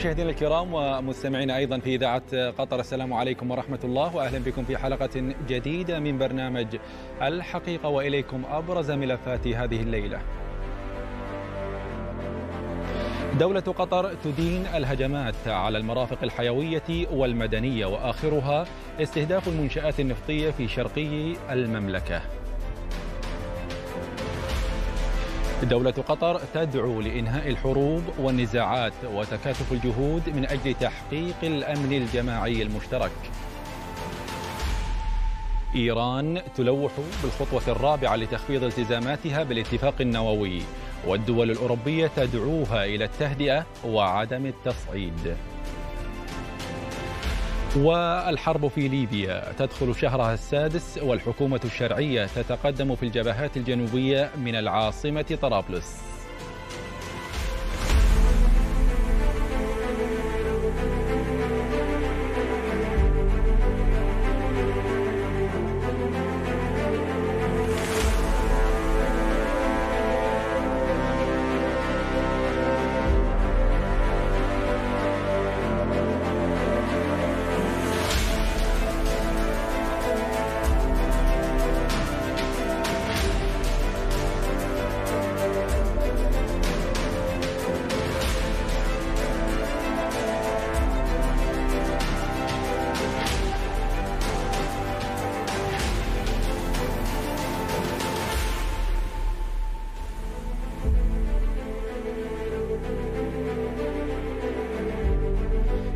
مشاهدينا الكرام ومستمعينا ايضا في اذاعه قطر السلام عليكم ورحمه الله واهلا بكم في حلقه جديده من برنامج الحقيقه واليكم ابرز ملفات هذه الليله. دولة قطر تدين الهجمات على المرافق الحيوية والمدنية واخرها استهداف المنشآت النفطية في شرقي المملكة. دولة قطر تدعو لإنهاء الحروب والنزاعات وتكاتف الجهود من أجل تحقيق الأمن الجماعي المشترك. إيران تلوح بالخطوة الرابعة لتخفيض التزاماتها بالاتفاق النووي والدول الأوروبية تدعوها إلى التهدئة وعدم التصعيد. والحرب في ليبيا تدخل شهرها السادس والحكومة الشرعية تتقدم في الجبهات الجنوبية من العاصمة طرابلس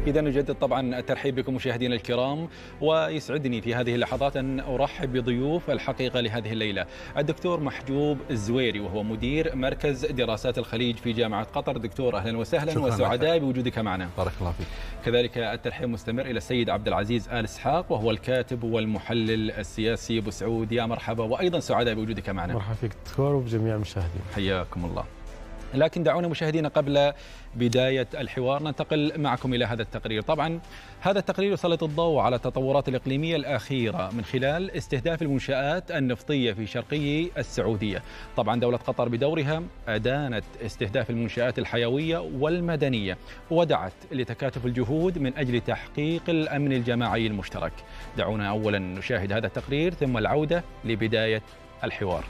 إذا نجدد طبعا الترحيب بكم مشاهدينا الكرام ويسعدني في هذه اللحظات أن أرحب بضيوف الحقيقة لهذه الليلة الدكتور محجوب الزويري وهو مدير مركز دراسات الخليج في جامعة قطر دكتور أهلا وسهلا وسعداء بوجودك معنا بارك الله فيك كذلك الترحيب مستمر إلى السيد عبد العزيز آل إسحاق وهو الكاتب والمحلل السياسي أبو سعود يا مرحبا وأيضا سعداء بوجودك معنا مرحبا فيك دكتور وبجميع المشاهدين حياكم الله لكن دعونا مشاهدينا قبل بداية الحوار ننتقل معكم إلى هذا التقرير طبعا هذا التقرير يسلط الضوء على التطورات الإقليمية الأخيرة من خلال استهداف المنشآت النفطية في شرقي السعودية طبعا دولة قطر بدورها أدانت استهداف المنشآت الحيوية والمدنية ودعت لتكاتف الجهود من أجل تحقيق الأمن الجماعي المشترك دعونا أولا نشاهد هذا التقرير ثم العودة لبداية الحوار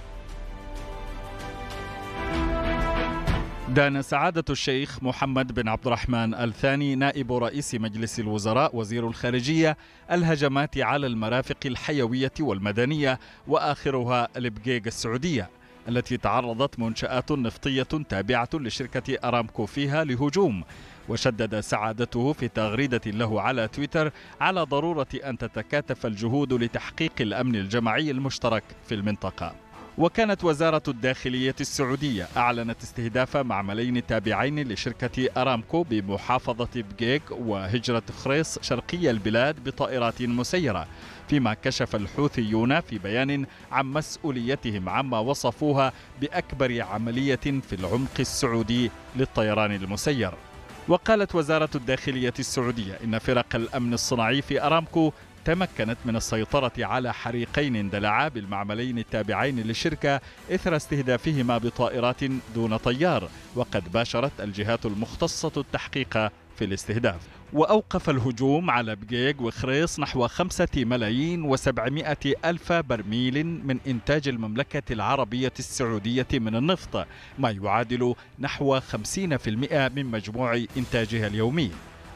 دان سعادة الشيخ محمد بن عبد الرحمن الثاني نائب رئيس مجلس الوزراء وزير الخارجية الهجمات على المرافق الحيوية والمدنية وآخرها البقيق السعودية التي تعرضت منشآت نفطية تابعة لشركة أرامكو فيها لهجوم وشدد سعادته في تغريدة له على تويتر على ضرورة أن تتكاتف الجهود لتحقيق الأمن الجماعي المشترك في المنطقة وكانت وزارة الداخلية السعودية أعلنت استهداف معملين تابعين لشركة أرامكو بمحافظة بجيك وهجرة خريص شرقي البلاد بطائرات مسيرة فيما كشف الحوثيون في بيان عن مسؤوليتهم عما وصفوها بأكبر عملية في العمق السعودي للطيران المسير وقالت وزارة الداخلية السعودية إن فرق الأمن الصناعي في أرامكو تمكنت من السيطرة على حريقين اندلعا بالمعملين التابعين للشركة إثر استهدافهما بطائرات دون طيار وقد باشرت الجهات المختصة التحقيق في الاستهداف وأوقف الهجوم على بجيج وخريص نحو خمسة ملايين وسبعمائة ألف برميل من إنتاج المملكة العربية السعودية من النفط ما يعادل نحو خمسين في المئة من مجموع إنتاجها اليومي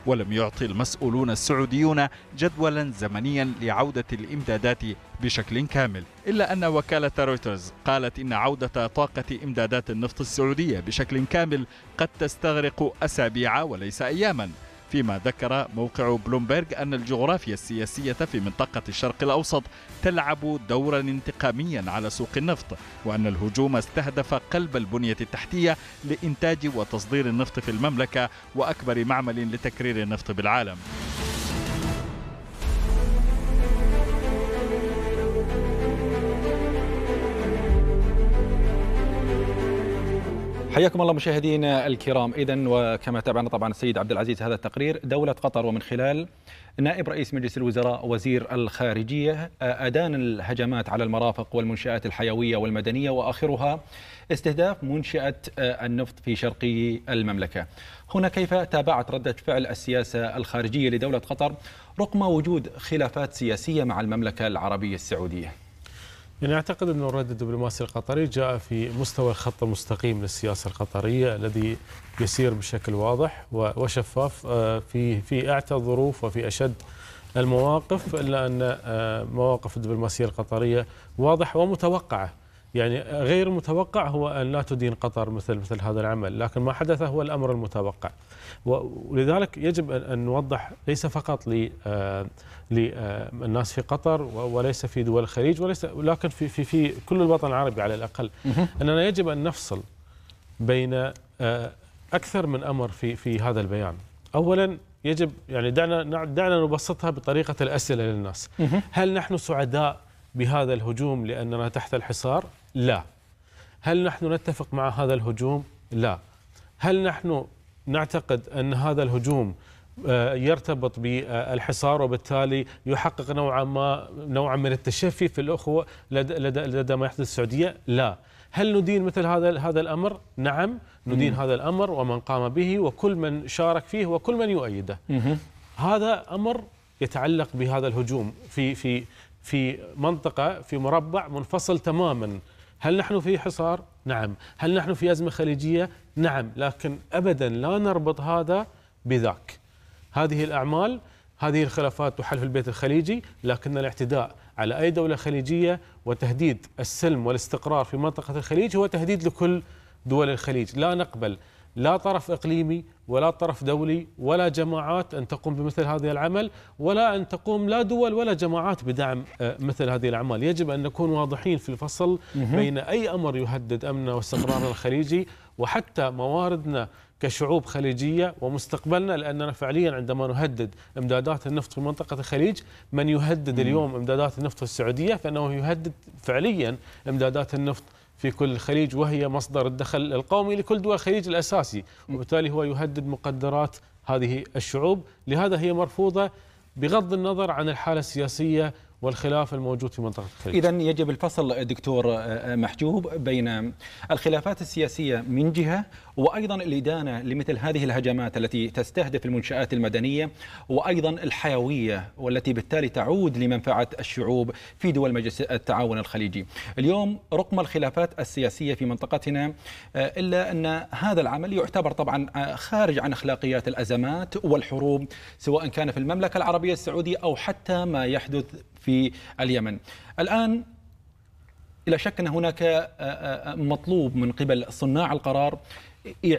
ولم يعطي المسؤولون السعوديون جدولا زمنيا لعودة الإمدادات بشكل كامل إلا أن وكالة رويترز قالت إن عودة طاقة إمدادات النفط السعودية بشكل كامل قد تستغرق أسابيع وليس أياما فيما ذكر موقع بلومبرغ أن الجغرافيا السياسية في منطقة الشرق الأوسط تلعب دورا انتقاميا على سوق النفط وأن الهجوم استهدف قلب البنية التحتية لإنتاج وتصدير النفط في المملكة وأكبر معمل لتكرير النفط بالعالم حياكم الله مشاهدينا الكرام اذا وكما تابعنا طبعا السيد عبد العزيز هذا التقرير دوله قطر ومن خلال نائب رئيس مجلس الوزراء وزير الخارجيه ادان الهجمات على المرافق والمنشات الحيويه والمدنيه واخرها استهداف منشاه آه، النفط في شرقي المملكه. هنا كيف تابعت رده فعل السياسه الخارجيه لدوله قطر رغم وجود خلافات سياسيه مع المملكه العربيه السعوديه؟ يعني اعتقد انه الرد الدبلوماسي القطري جاء في مستوى الخط المستقيم للسياسه القطريه الذي يسير بشكل واضح وشفاف آه، في في اعتى الظروف وفي اشد المواقف الا ان آه، مواقف الدبلوماسيه القطريه واضحه ومتوقعه يعني غير متوقع هو ان لا تدين قطر مثل مثل هذا العمل لكن ما حدث هو الامر المتوقع ولذلك يجب أن نوضح ليس فقط للناس آه، آه، في قطر وليس في دول الخليج وليس لكن في, في, في كل الوطن العربي على الأقل أننا يجب أن نفصل بين آه، أكثر من أمر في, في هذا البيان أولا يجب يعني دعنا دعنا نبسطها بطريقه الاسئله للناس هل نحن سعداء بهذا الهجوم لاننا تحت الحصار لا هل نحن نتفق مع هذا الهجوم لا هل نحن نعتقد أن هذا الهجوم آه، يرتبط بالحصار وبالتالي يحقق نوعا ما نوعا من التشفي في الاخوه لدى, لدى, لدى ما يحدث السعوديه؟ لا. هل ندين مثل هذا هذا الامر؟ نعم ندين مم. هذا الامر ومن قام به وكل من شارك فيه وكل من يؤيده. مم. هذا امر يتعلق بهذا الهجوم في في في منطقه في مربع منفصل تماما. هل نحن في حصار؟ نعم. هل نحن في ازمه خليجيه؟ نعم لكن ابدا لا نربط هذا بذاك هذه الاعمال هذه الخلافات تحل في البيت الخليجي لكن الاعتداء على اي دوله خليجيه وتهديد السلم والاستقرار في منطقه الخليج هو تهديد لكل دول الخليج لا نقبل لا طرف اقليمي ولا طرف دولي ولا جماعات ان تقوم بمثل هذا العمل ولا ان تقوم لا دول ولا جماعات بدعم آه، مثل هذه الاعمال، يجب ان نكون واضحين في الفصل بين اي امر يهدد امننا واستقرارنا الخليجي وحتى مواردنا كشعوب خليجيه ومستقبلنا لاننا فعليا عندما نهدد امدادات النفط في منطقه الخليج من يهدد اليوم امدادات النفط في السعوديه فانه يهدد فعليا امدادات النفط في كل الخليج وهي مصدر الدخل القومي لكل دول الخليج الاساسي وبالتالي هو يهدد مقدرات هذه الشعوب لهذا هي مرفوضه بغض النظر عن الحاله السياسيه والخلاف الموجود في منطقة الخليج إذا يجب الفصل دكتور آه، محجوب بين الخلافات السياسية من جهة وأيضا الإدانة لمثل هذه الهجمات التي تستهدف المنشآت المدنية وأيضا الحيوية والتي بالتالي تعود لمنفعة الشعوب في دول مجلس التعاون الخليجي اليوم رقم الخلافات السياسية في منطقتنا آه، إلا أن هذا العمل يعتبر طبعا آه، خارج عن أخلاقيات الأزمات والحروب سواء كان في المملكة العربية السعودية أو حتى ما يحدث في اليمن الآن لا شك أن هناك آه، آه، آه، مطلوب من قبل صناع القرار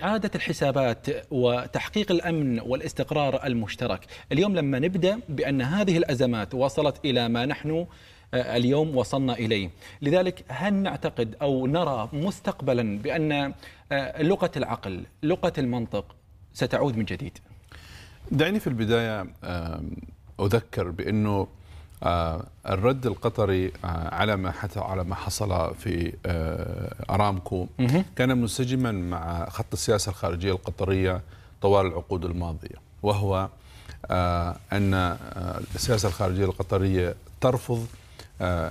إعادة الحسابات وتحقيق الأمن والاستقرار المشترك اليوم لما نبدأ بأن هذه الأزمات وصلت إلى ما نحن اليوم وصلنا إليه لذلك هل نعتقد أو نرى مستقبلا بأن لغة العقل لغة المنطق ستعود من جديد دعني في البداية أذكر بأنه آه، الرد القطري آه، على ما على ما حصل في آه، ارامكو كان منسجما مع خط السياسه الخارجيه القطريه طوال العقود الماضيه وهو ان السياسه الخارجيه القطريه ترفض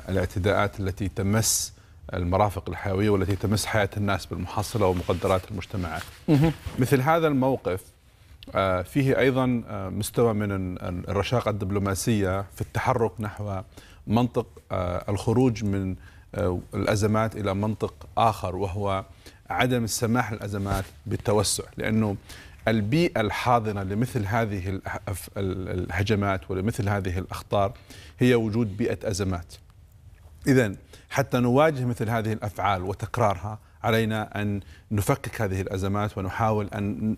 الاعتداءات التي تمس المرافق الحيويه والتي تمس حياه الناس بالمحصله ومقدرات المجتمعات مثل هذا الموقف آه، فيه ايضا آه، مستوى من الرشاقه الدبلوماسيه في التحرك نحو منطق آه، الخروج من الازمات الى منطق اخر وهو عدم السماح للازمات بالتوسع لانه البيئه الحاضنه لمثل هذه الهجمات ولمثل هذه الاخطار هي وجود بيئه ازمات. اذا حتى نواجه مثل هذه الافعال وتكرارها علينا أن نفكك هذه الأزمات ونحاول أن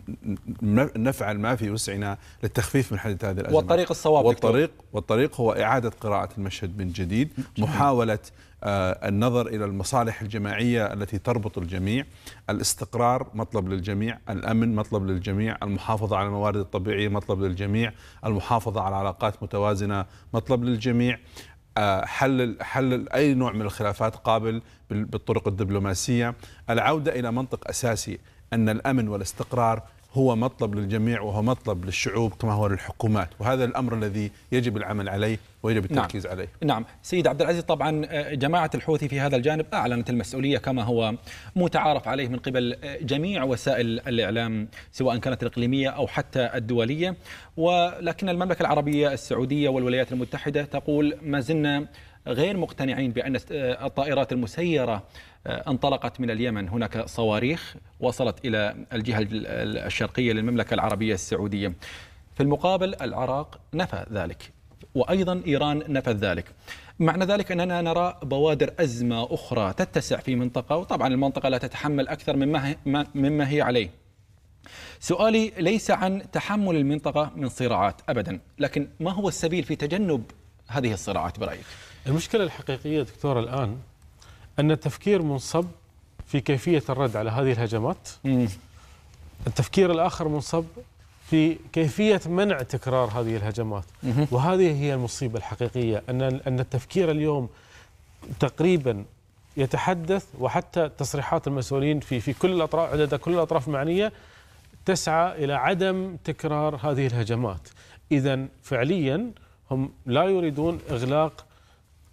نفعل ما في وسعنا للتخفيف من حدة هذه الأزمات والطريق الصواب والطريق, والطريق هو إعادة قراءة المشهد من جديد محاولة آه، النظر إلى المصالح الجماعية التي تربط الجميع الاستقرار مطلب للجميع الأمن مطلب للجميع المحافظة على الموارد الطبيعية مطلب للجميع المحافظة على علاقات متوازنة مطلب للجميع حل حل اي نوع من الخلافات قابل بالطرق الدبلوماسيه، العوده الى منطق اساسي ان الامن والاستقرار هو مطلب للجميع وهو مطلب للشعوب كما هو للحكومات وهذا الأمر الذي يجب العمل عليه ويجب نعم. التركيز نعم. عليه نعم سيد عبد العزيز طبعا آه، جماعة الحوثي في هذا الجانب أعلنت المسؤولية كما هو متعارف عليه من قبل آه، جميع وسائل الإعلام سواء كانت الإقليمية أو حتى الدولية ولكن المملكة العربية السعودية والولايات المتحدة تقول ما زلنا غير مقتنعين بأن آه، الطائرات المسيرة آه، انطلقت من اليمن هناك صواريخ وصلت إلى الجهة الشرقية للمملكة العربية السعودية في المقابل العراق نفى ذلك وأيضا إيران نفت ذلك معنى ذلك أننا نرى بوادر أزمة أخرى تتسع في منطقة وطبعا المنطقة لا تتحمل أكثر مما هي, مما هي عليه سؤالي ليس عن تحمل المنطقة من صراعات أبدا لكن ما هو السبيل في تجنب هذه الصراعات برأيك؟ المشكلة الحقيقية دكتور الآن أن التفكير منصب في كيفية الرد على هذه الهجمات التفكير الآخر منصب في كيفية منع تكرار هذه الهجمات وهذه هي المصيبة الحقيقية أن أن التفكير اليوم تقريبا يتحدث وحتى تصريحات المسؤولين في في كل الأطراف عدد كل الأطراف المعنية تسعى إلى عدم تكرار هذه الهجمات إذا فعليا هم لا يريدون إغلاق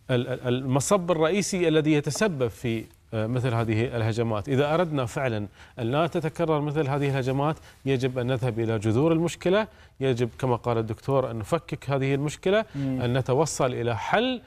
المصب الرئيسي الذي يتسبب في آه، مثل هذه الهجمات إذا أردنا فعلا أن لا تتكرر مثل هذه الهجمات يجب أن نذهب إلى جذور المشكلة يجب كما قال الدكتور أن نفكك هذه المشكلة أن نتوصل إلى حل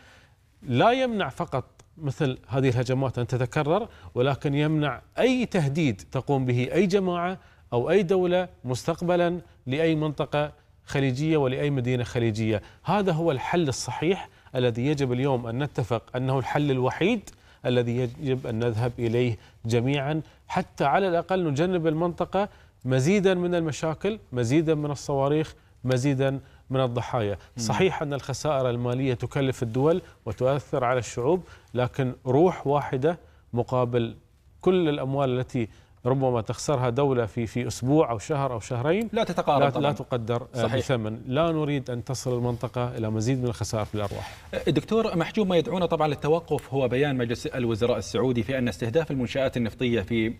لا يمنع فقط مثل هذه الهجمات أن تتكرر ولكن يمنع أي تهديد تقوم به أي جماعة أو أي دولة مستقبلا لأي منطقة خليجية ولأي مدينة خليجية هذا هو الحل الصحيح الذي يجب اليوم أن نتفق أنه الحل الوحيد الذي يجب أن نذهب إليه جميعا حتى على الأقل نجنب المنطقة مزيدا من المشاكل مزيدا من الصواريخ مزيدا من الضحايا صحيح أن الخسائر المالية تكلف الدول وتؤثر على الشعوب لكن روح واحدة مقابل كل الأموال التي ربما تخسرها دولة في في أسبوع أو شهر أو شهرين لا تتقارب لا, طبعاً. لا تقدر آه، صحيح. بثمن لا نريد أن تصل المنطقة إلى مزيد من الخسائر في الأرواح آه، دكتور محجوب ما يدعونا طبعا للتوقف هو بيان مجلس الوزراء السعودي في أن استهداف المنشآت النفطية في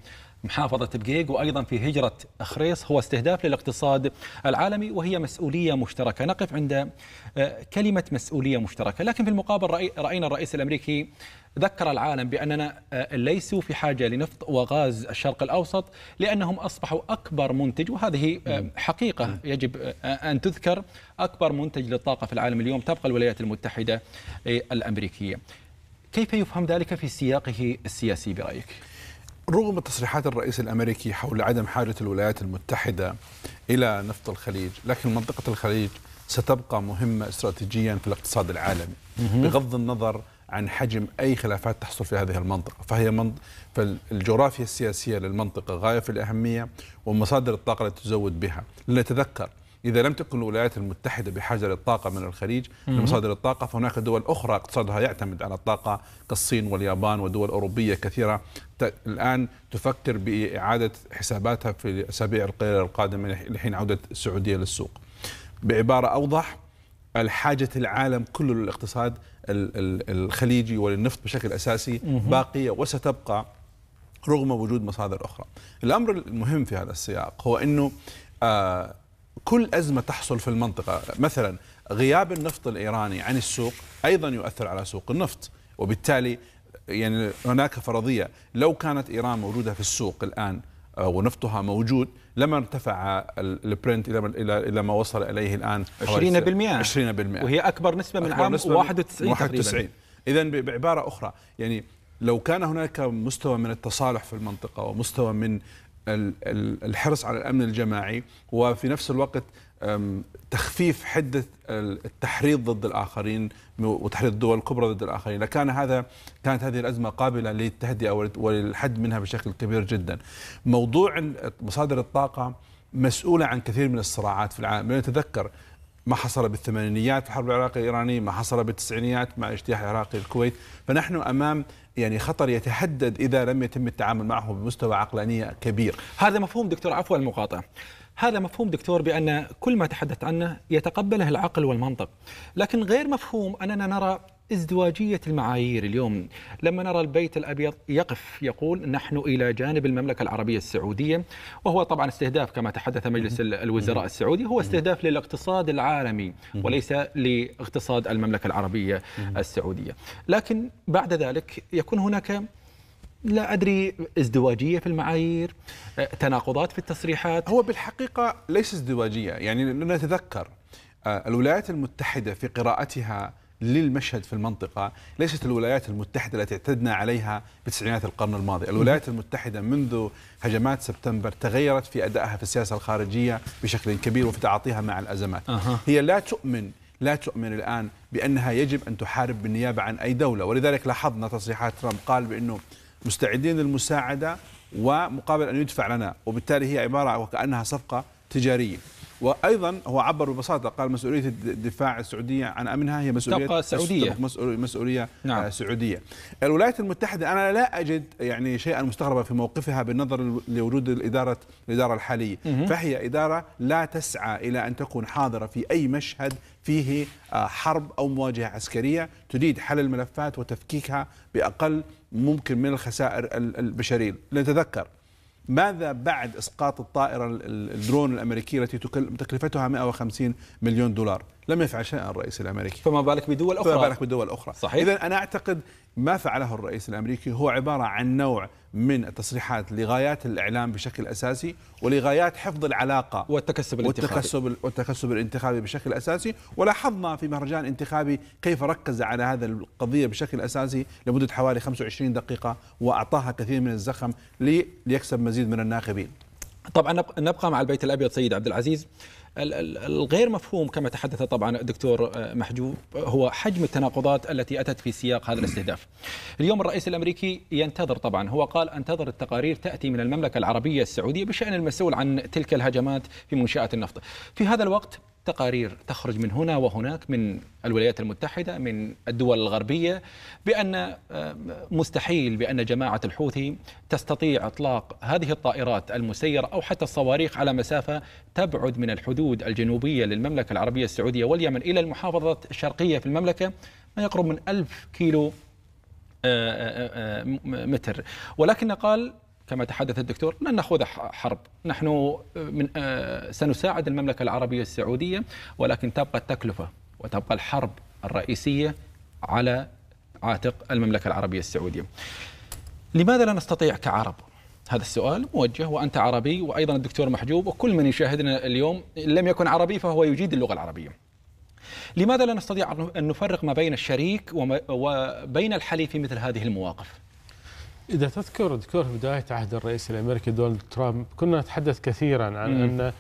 محافظة بقيق وأيضا في هجرة خريص هو استهداف للاقتصاد العالمي وهي مسؤولية مشتركة نقف عند آه، كلمة مسؤولية مشتركة لكن في المقابل رأينا الرئيس الأمريكي ذكر العالم بأننا آه، ليسوا في حاجة لنفط وغاز الشرق الأوسط لأنهم أصبحوا أكبر منتج وهذه آه، حقيقة يجب أن تذكر أكبر منتج للطاقة في العالم اليوم تبقى الولايات المتحدة الأمريكية كيف يفهم ذلك في سياقه السياسي برأيك؟ رغم تصريحات الرئيس الامريكي حول عدم حاجه الولايات المتحده الى نفط الخليج، لكن منطقه الخليج ستبقى مهمه استراتيجيا في الاقتصاد العالمي بغض النظر عن حجم اي خلافات تحصل في هذه المنطقه، فهي منط... فالجغرافيا السياسيه للمنطقه غايه في الاهميه ومصادر الطاقه التي تزود بها، لنتذكر إذا لم تكن الولايات المتحدة بحاجة للطاقة من الخليج لمصادر الطاقة فهناك دول أخرى اقتصادها يعتمد على الطاقة كالصين واليابان ودول أوروبية كثيرة الآن تفكر بإعادة حساباتها في الأسابيع القليلة القادمة لحين عودة السعودية للسوق بعبارة أوضح الحاجة العالم كله للاقتصاد الخليجي وللنفط بشكل أساسي باقية وستبقى رغم وجود مصادر أخرى الأمر المهم في هذا السياق هو أنه آه كل أزمة تحصل في المنطقة مثلا غياب النفط الإيراني عن السوق أيضا يؤثر على سوق النفط وبالتالي يعني هناك فرضية لو كانت إيران موجودة في السوق الآن آه، ونفطها موجود لما ارتفع البرنت الى الى الى ما وصل اليه الان 20% 20% وهي اكبر نسبه من أكبر عام نسبة 91 91 اذا بعباره اخرى يعني لو كان هناك مستوى من التصالح في المنطقه ومستوى من الحرص على الامن الجماعي وفي نفس الوقت تخفيف حده التحريض ضد الاخرين وتحريض الدول الكبرى ضد الاخرين، لكان هذا كانت هذه الازمه قابله للتهدئه وللحد منها بشكل كبير جدا. موضوع مصادر الطاقه مسؤوله عن كثير من الصراعات في العالم، نتذكر ما حصل بالثمانينيات الحرب العراقية الإيرانية ما حصل بالتسعينيات مع اجتياح العراقي للكويت فنحن أمام يعني خطر يتحدد إذا لم يتم التعامل معه بمستوى عقلانية كبير هذا مفهوم دكتور عفوا المقاطعة هذا مفهوم دكتور بأن كل ما تحدثت عنه يتقبله العقل والمنطق لكن غير مفهوم أننا نرى ازدواجية المعايير اليوم لما نرى البيت الأبيض يقف يقول نحن إلى جانب المملكة العربية السعودية وهو طبعا استهداف كما تحدث مجلس الوزراء السعودي هو استهداف للاقتصاد العالمي وليس لاقتصاد المملكة العربية السعودية لكن بعد ذلك يكون هناك لا ادري ازدواجيه في المعايير تناقضات في التصريحات هو بالحقيقه ليس ازدواجيه يعني نتذكر آه، الولايات المتحده في قراءتها للمشهد في المنطقة ليست الولايات المتحدة التي اعتدنا عليها بتسعينات القرن الماضي الولايات المتحدة منذ هجمات سبتمبر تغيرت في أدائها في السياسة الخارجية بشكل كبير وفي تعاطيها مع الأزمات أه. هي لا تؤمن لا تؤمن الآن بأنها يجب أن تحارب بالنيابة عن أي دولة ولذلك لاحظنا تصريحات ترامب قال بأنه مستعدين للمساعدة ومقابل أن يدفع لنا وبالتالي هي عبارة وكأنها صفقة تجارية وايضا هو عبر ببساطه قال مسؤوليه الدفاع السعوديه عن امنها هي مسؤوليه سعوديه مسؤوليه نعم. آه، سعوديه. الولايات المتحده انا لا اجد يعني شيئا مستغربا في موقفها بالنظر لوجود الاداره الاداره الحاليه، مه. فهي اداره لا تسعى الى ان تكون حاضره في اي مشهد فيه آه، حرب او مواجهه عسكريه تريد حل الملفات وتفكيكها باقل ممكن من الخسائر البشريه، لنتذكر ماذا بعد اسقاط الطائره الدرون الامريكيه التي تكلفتها 150 مليون دولار؟ لم يفعل شيئا الرئيس الامريكي. فما بالك بدول اخرى؟ فما بالك بدول اخرى. صحيح. اذا انا اعتقد ما فعله الرئيس الامريكي هو عباره عن نوع من التصريحات لغايات الاعلام بشكل اساسي ولغايات حفظ العلاقه والتكسب الانتخابي والتكسب والتكسب الانتخابي بشكل اساسي ولاحظنا في مهرجان انتخابي كيف ركز على هذا القضيه بشكل اساسي لمده حوالي 25 دقيقه واعطاها كثير من الزخم ليكسب مزيد من الناخبين. طبعا نبقى مع البيت الابيض سيد عبد العزيز الغير مفهوم كما تحدث طبعا الدكتور آه، محجوب هو حجم التناقضات التي أتت في سياق هذا الاستهداف اليوم الرئيس الأمريكي ينتظر طبعا هو قال أنتظر التقارير تأتي من المملكة العربية السعودية بشأن المسؤول عن تلك الهجمات في منشآت النفط في هذا الوقت تقارير تخرج من هنا وهناك من الولايات المتحدة من الدول الغربية بأن آه، مستحيل بأن جماعة الحوثي تستطيع إطلاق هذه الطائرات المسيرة أو حتى الصواريخ على مسافة تبعد من الحدود الجنوبية للمملكة العربية السعودية واليمن إلى المحافظة الشرقية في المملكة ما يقرب من ألف كيلو آه، آه، متر ولكن قال كما تحدث الدكتور لن نخوض حرب نحن آه، من آه، سنساعد المملكة العربية السعودية ولكن تبقى التكلفة وتبقى الحرب الرئيسية على عاتق المملكة العربية السعودية لماذا لا نستطيع كعرب هذا السؤال موجه وأنت عربي وأيضا الدكتور محجوب وكل من يشاهدنا اليوم إن لم يكن عربي فهو يجيد اللغة العربية لماذا لا نستطيع أن نفرق ما بين الشريك وبين الحليف في مثل هذه المواقف إذا تذكر دكتور في بداية عهد الرئيس الأمريكي دونالد ترامب كنا نتحدث كثيرا عن مم. أن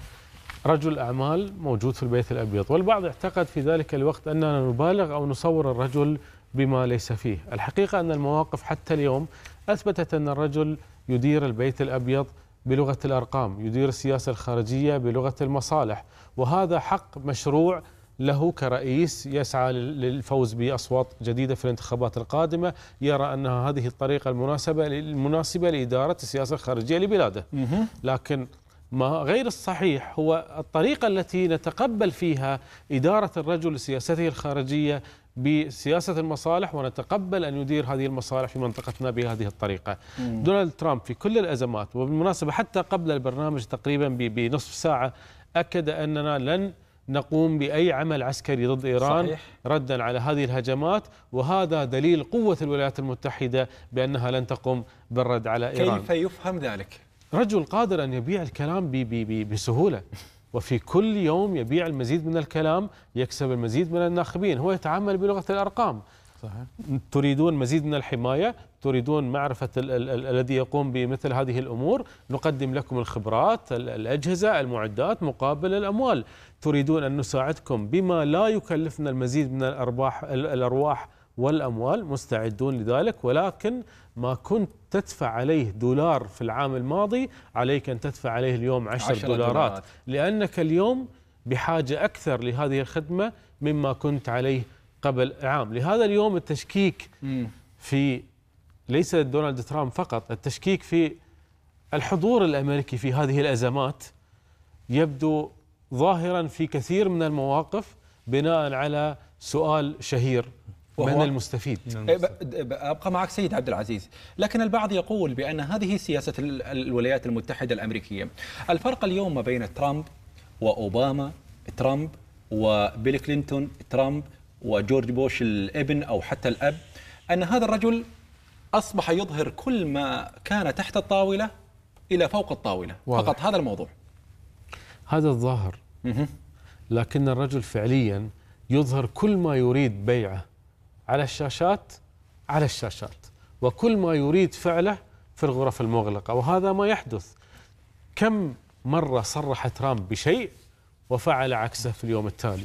رجل أعمال موجود في البيت الأبيض والبعض اعتقد في ذلك الوقت أننا نبالغ أو نصور الرجل بما ليس فيه الحقيقة أن المواقف حتى اليوم أثبتت أن الرجل يدير البيت الأبيض بلغة الأرقام يدير السياسة الخارجية بلغة المصالح وهذا حق مشروع له كرئيس يسعى للفوز باصوات جديده في الانتخابات القادمه يرى ان هذه الطريقه المناسبه المناسبه لاداره السياسه الخارجيه لبلاده لكن ما غير الصحيح هو الطريقه التي نتقبل فيها اداره الرجل لسياسته الخارجيه بسياسه المصالح ونتقبل ان يدير هذه المصالح في منطقتنا بهذه الطريقه. مم. دونالد ترامب في كل الازمات وبالمناسبه حتى قبل البرنامج تقريبا بنصف ساعه اكد اننا لن نقوم بأي عمل عسكري ضد إيران صحيح. ردا على هذه الهجمات وهذا دليل قوة الولايات المتحدة بأنها لن تقوم بالرد على إيران كيف يفهم ذلك؟ رجل قادر أن يبيع الكلام بي بي بي بسهولة وفي كل يوم يبيع المزيد من الكلام يكسب المزيد من الناخبين هو يتعامل بلغة الأرقام صحيح. تريدون مزيد من الحماية تريدون معرفة ال ال ال الذي يقوم بمثل هذه الأمور نقدم لكم الخبرات ال الأجهزة المعدات مقابل الأموال تريدون أن نساعدكم بما لا يكلفنا المزيد من الأرباح ال الأرواح والأموال مستعدون لذلك ولكن ما كنت تدفع عليه دولار في العام الماضي عليك أن تدفع عليه اليوم عشر, عشر دولارات, دولارات لأنك اليوم بحاجة أكثر لهذه الخدمة مما كنت عليه قبل عام لهذا اليوم التشكيك في ليس دونالد ترامب فقط التشكيك في الحضور الامريكي في هذه الازمات يبدو ظاهرا في كثير من المواقف بناء على سؤال شهير من المستفيد نعم. إيه، ابقى معك سيد عبد العزيز لكن البعض يقول بان هذه سياسه الولايات المتحده الامريكيه الفرق اليوم ما بين ترامب واوباما ترامب وبيل كلينتون ترامب وجورج بوش الابن أو حتى الأب أن هذا الرجل أصبح يظهر كل ما كان تحت الطاولة إلى فوق الطاولة واضح. فقط هذا الموضوع هذا الظاهر لكن الرجل فعليا يظهر كل ما يريد بيعه على الشاشات على الشاشات وكل ما يريد فعله في الغرف المغلقة وهذا ما يحدث كم مرة صرح ترامب بشيء وفعل عكسه في اليوم التالي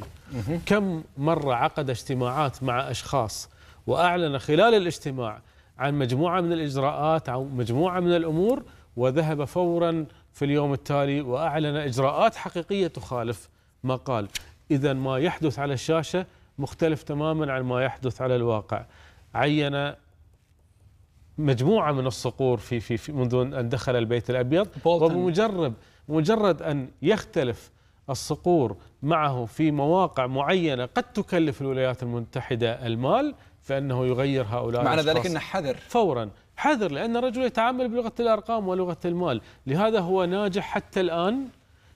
كم مرة عقد اجتماعات مع أشخاص وأعلن خلال الاجتماع عن مجموعة من الإجراءات أو مجموعة من الأمور وذهب فورا في اليوم التالي وأعلن إجراءات حقيقية تخالف ما قال إذا ما يحدث على الشاشة مختلف تماما عن ما يحدث على الواقع عين مجموعة من الصقور في في, في منذ أن دخل البيت الأبيض وبمجرد مجرد أن يختلف الصقور معه في مواقع معينة قد تكلف الولايات المتحدة المال فإنه يغير هؤلاء معنى ذلك أنه حذر فورا حذر لأن الرجل يتعامل بلغة الأرقام ولغة المال لهذا هو ناجح حتى الآن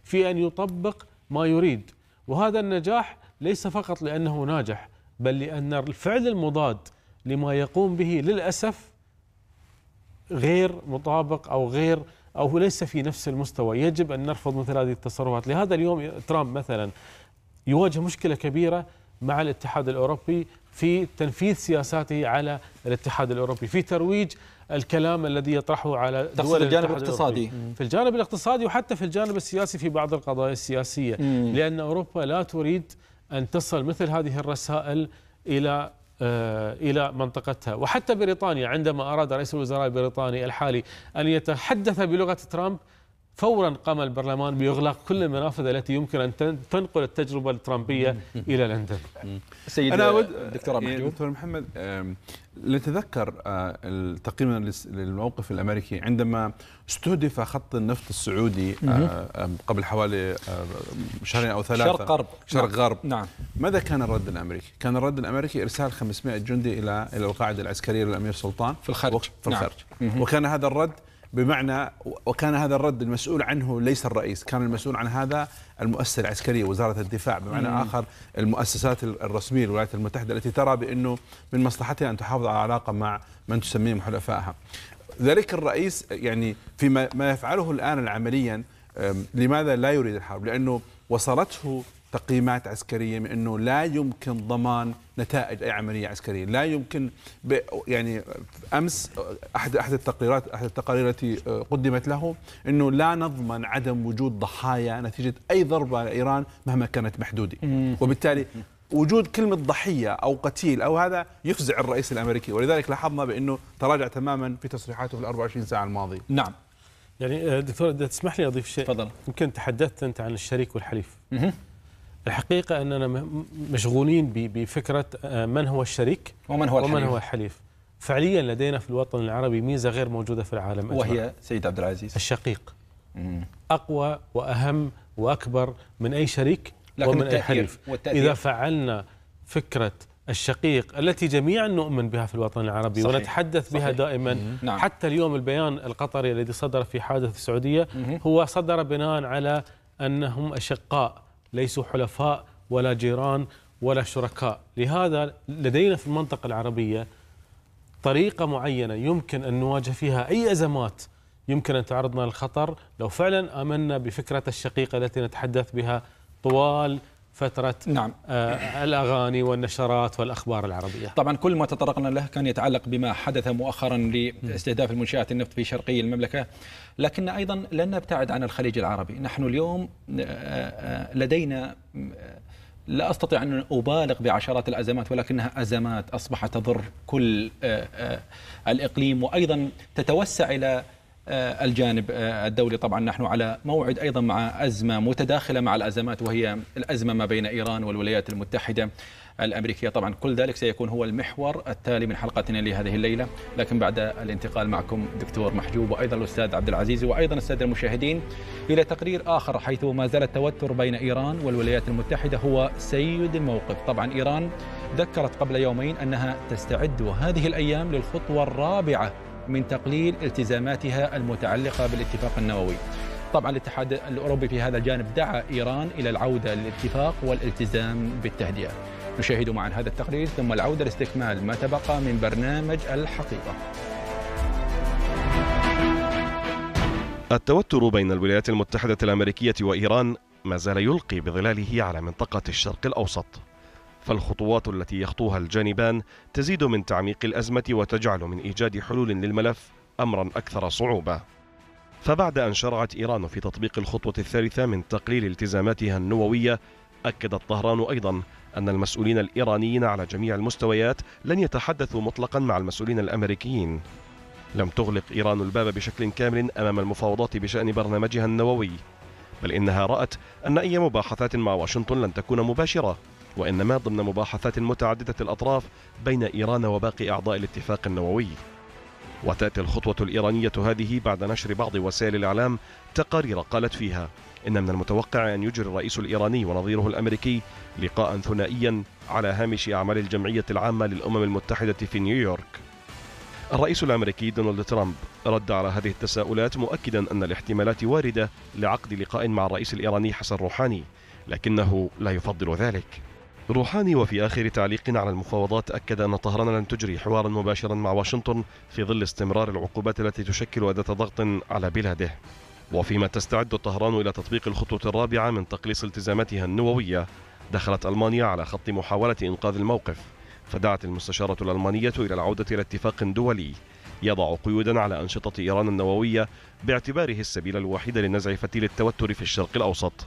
في أن يطبق ما يريد وهذا النجاح ليس فقط لأنه ناجح بل لأن الفعل المضاد لما يقوم به للأسف غير مطابق أو غير أو هو ليس في نفس المستوى يجب أن نرفض مثل هذه التصرفات لهذا اليوم ترامب مثلا يواجه مشكلة كبيرة مع الاتحاد الأوروبي في تنفيذ سياساته على الاتحاد الأوروبي في ترويج الكلام الذي يطرحه على دول الجانب الاقتصادي في الجانب الاقتصادي وحتى في الجانب السياسي في بعض القضايا السياسية مم. لأن أوروبا لا تريد أن تصل مثل هذه الرسائل إلى آه، إلى منطقتها وحتى بريطانيا عندما أراد رئيس الوزراء البريطاني الحالي أن يتحدث بلغة ترامب فورا قام البرلمان بإغلاق كل المنافذ التي يمكن أن تنقل التجربة الترامبية إلى لندن سيد أنا أود دكتور محمد إيه، دكتور محمد لنتذكر آه، تقييمنا للموقف الأمريكي عندما استهدف خط النفط السعودي آه، قبل حوالي آه، شهرين أو ثلاثة شرق غرب شرق نعم. غرب نعم ماذا كان الرد الأمريكي؟ كان الرد الأمريكي إرسال 500 جندي إلى إلى القاعدة العسكرية للأمير سلطان في الخارج في نعم. الخارج نعم. وكان هذا الرد بمعنى وكان هذا الرد المسؤول عنه ليس الرئيس كان المسؤول عن هذا المؤسسه العسكريه وزاره الدفاع بمعنى مم. اخر المؤسسات الرسميه للولايات المتحده التي ترى بانه من مصلحتها ان تحافظ على علاقه مع من تسميهم حلفائها ذلك الرئيس يعني فيما ما يفعله الان عمليا لماذا لا يريد الحرب لانه وصلته تقييمات عسكريه من انه لا يمكن ضمان نتائج اي عمليه عسكريه، لا يمكن يعني امس احد احد التقريرات احد التقارير التي آه، قدمت له انه لا نضمن عدم وجود ضحايا نتيجه اي ضربه على ايران مهما كانت محدوده، وبالتالي وجود كلمة ضحية أو قتيل أو هذا يفزع الرئيس الأمريكي ولذلك لاحظنا بأنه تراجع تماما في تصريحاته في 24 ساعة الماضية نعم يعني آه، دكتور إذا تسمح لي أضيف شيء تفضل يمكن تحدثت أنت عن الشريك والحليف مه. الحقيقة أننا مشغولين بفكرة آه، من هو الشريك ومن هو الحليف, ومن هو الحليف. فعليا لدينا في الوطن العربي ميزة غير موجودة في العالم وهي أجمع. سيد عبد العزيز الشقيق أقوى وأهم وأكبر من أي شريك ومن أي حليف والتأثير. إذا فعلنا فكرة الشقيق التي جميعا نؤمن بها في الوطن العربي صحيح. ونتحدث صحيح. بها دائما نعم. حتى اليوم البيان القطري الذي صدر في حادث السعودية مم. هو صدر بناء على أنهم أشقاء ليسوا حلفاء ولا جيران ولا شركاء لهذا لدينا في المنطقة العربية طريقة معينة يمكن أن نواجه فيها أي أزمات يمكن أن تعرضنا للخطر لو فعلا آمنا بفكرة الشقيقة التي نتحدث بها طوال فترة نعم. آه الأغاني والنشرات والأخبار العربية طبعا كل ما تطرقنا له كان يتعلق بما حدث مؤخرا لاستهداف المنشآت النفط في شرقي المملكة لكن أيضا لن نبتعد عن الخليج العربي نحن اليوم آه، آه، لدينا آه، لا استطيع ان ابالغ بعشرات الازمات ولكنها ازمات اصبحت تضر كل الاقليم وايضا تتوسع الى آه، الجانب آه، الدولي طبعا نحن على موعد أيضا مع أزمة متداخلة مع الأزمات وهي الأزمة ما بين إيران والولايات المتحدة الأمريكية طبعا كل ذلك سيكون هو المحور التالي من حلقتنا لهذه الليلة لكن بعد الانتقال معكم دكتور محجوب وأيضا الأستاذ عبد العزيز وأيضا السادة المشاهدين إلى تقرير آخر حيث ما زال التوتر بين إيران والولايات المتحدة هو سيد الموقف طبعا إيران ذكرت قبل يومين أنها تستعد هذه الأيام للخطوة الرابعة من تقليل التزاماتها المتعلقة بالاتفاق النووي طبعا الاتحاد الأوروبي في هذا الجانب دعا إيران إلى العودة للاتفاق والالتزام بالتهدئة نشاهد معا هذا التقرير ثم العودة لاستكمال ما تبقى من برنامج الحقيقة التوتر بين الولايات المتحدة الأمريكية وإيران ما زال يلقي بظلاله على منطقة الشرق الأوسط فالخطوات التي يخطوها الجانبان تزيد من تعميق الأزمة وتجعل من إيجاد حلول للملف أمرا أكثر صعوبة فبعد أن شرعت إيران في تطبيق الخطوة الثالثة من تقليل التزاماتها النووية أكدت طهران أيضا أن المسؤولين الإيرانيين على جميع المستويات لن يتحدثوا مطلقا مع المسؤولين الأمريكيين لم تغلق إيران الباب بشكل كامل أمام المفاوضات بشأن برنامجها النووي بل إنها رأت أن أي مباحثات مع واشنطن لن تكون مباشرة وإنما ضمن مباحثات متعددة الأطراف بين إيران وباقي أعضاء الاتفاق النووي وتأتي الخطوة الإيرانية هذه بعد نشر بعض وسائل الإعلام تقارير قالت فيها إن من المتوقع أن يجري الرئيس الإيراني ونظيره الأمريكي لقاء ثنائيا على هامش أعمال الجمعية العامة للأمم المتحدة في نيويورك الرئيس الأمريكي دونالد ترامب رد على هذه التساؤلات مؤكدا أن الاحتمالات واردة لعقد لقاء مع الرئيس الإيراني حسن روحاني لكنه لا يفضل ذلك روحاني وفي آخر تعليق على المفاوضات أكد أن طهران لن تجري حوارا مباشرا مع واشنطن في ظل استمرار العقوبات التي تشكل أداة ضغط على بلاده وفيما تستعد طهران إلى تطبيق الخطوة الرابعة من تقليص التزاماتها النووية دخلت ألمانيا على خط محاولة إنقاذ الموقف فدعت المستشارة الألمانية إلى العودة إلى اتفاق دولي يضع قيودا على أنشطة إيران النووية باعتباره السبيل الوحيد لنزع فتيل التوتر في الشرق الأوسط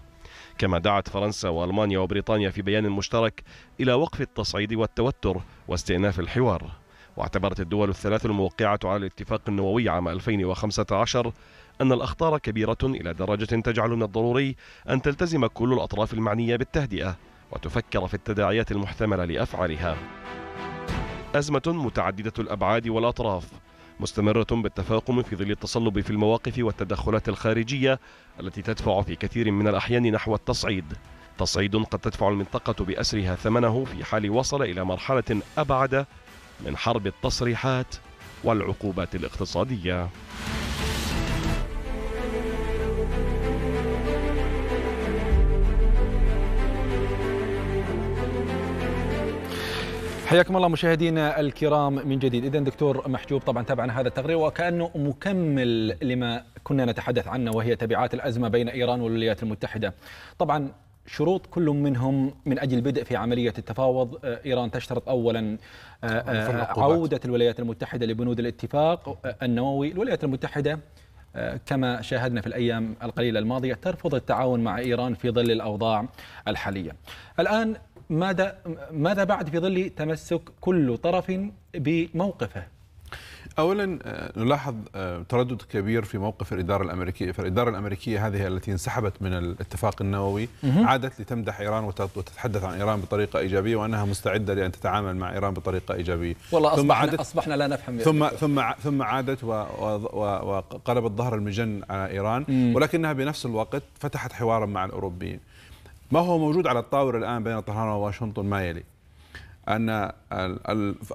كما دعت فرنسا والمانيا وبريطانيا في بيان مشترك الى وقف التصعيد والتوتر واستئناف الحوار واعتبرت الدول الثلاث الموقعة على الاتفاق النووي عام 2015 أن الأخطار كبيرة إلى درجة تجعل من الضروري أن تلتزم كل الأطراف المعنية بالتهدئة وتفكر في التداعيات المحتملة لأفعالها. أزمة متعددة الأبعاد والأطراف مستمرة بالتفاقم في ظل التصلب في المواقف والتدخلات الخارجية التي تدفع في كثير من الأحيان نحو التصعيد تصعيد قد تدفع المنطقة بأسرها ثمنه في حال وصل إلى مرحلة أبعد من حرب التصريحات والعقوبات الاقتصادية حياكم الله مشاهدينا الكرام من جديد اذا دكتور محجوب طبعا تابعنا هذا التقرير وكانه مكمل لما كنا نتحدث عنه وهي تبعات الازمه بين ايران والولايات المتحده طبعا شروط كل منهم من اجل البدء في عمليه التفاوض آه، ايران تشترط اولا آه، آه، عوده الولايات المتحده لبنود الاتفاق النووي الولايات المتحده كما شاهدنا في الايام القليله الماضيه ترفض التعاون مع ايران في ظل الاوضاع الحاليه الان ماذا ماذا بعد في ظل تمسك كل طرف بموقفه؟ اولا آه، نلاحظ آه، تردد كبير في موقف الاداره الامريكيه، فالاداره الامريكيه هذه التي انسحبت من الاتفاق النووي عادت لتمدح ايران وتتحدث عن ايران بطريقه ايجابيه وانها مستعده لان تتعامل مع ايران بطريقه ايجابيه. والله ثم أصبحنا, عادت اصبحنا لا نفهم ثم ثم ثم عادت وقلبت ظهر المجن على ايران ولكنها بنفس الوقت فتحت حوارا مع الاوروبيين. ما هو موجود على الطاولة الآن بين طهران وواشنطن ما يلي أن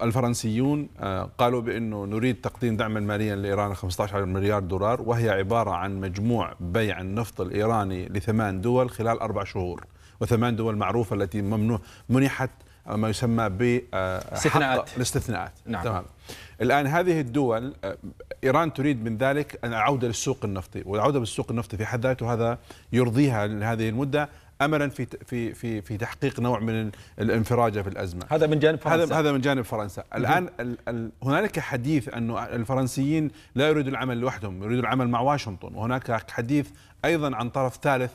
الفرنسيون آه، قالوا بأنه نريد تقديم دعما ماليا لإيران 15 مليار دولار وهي عبارة عن مجموع بيع النفط الإيراني لثمان دول خلال أربع شهور وثمان دول معروفة التي ممنوع منحت ما يسمى ب آه، استثناءات الاستثناءات نعم تمام الان هذه الدول آه، ايران تريد من ذلك العوده للسوق النفطي والعوده بالسوق النفطي في حد ذاته هذا يرضيها لهذه المده املا في في في في تحقيق نوع من الانفراجه في الازمه هذا من جانب فرنسا هذا هذا من جانب فرنسا الان هنالك حديث انه الفرنسيين لا يريدوا العمل لوحدهم يريدوا العمل مع واشنطن وهناك حديث ايضا عن طرف ثالث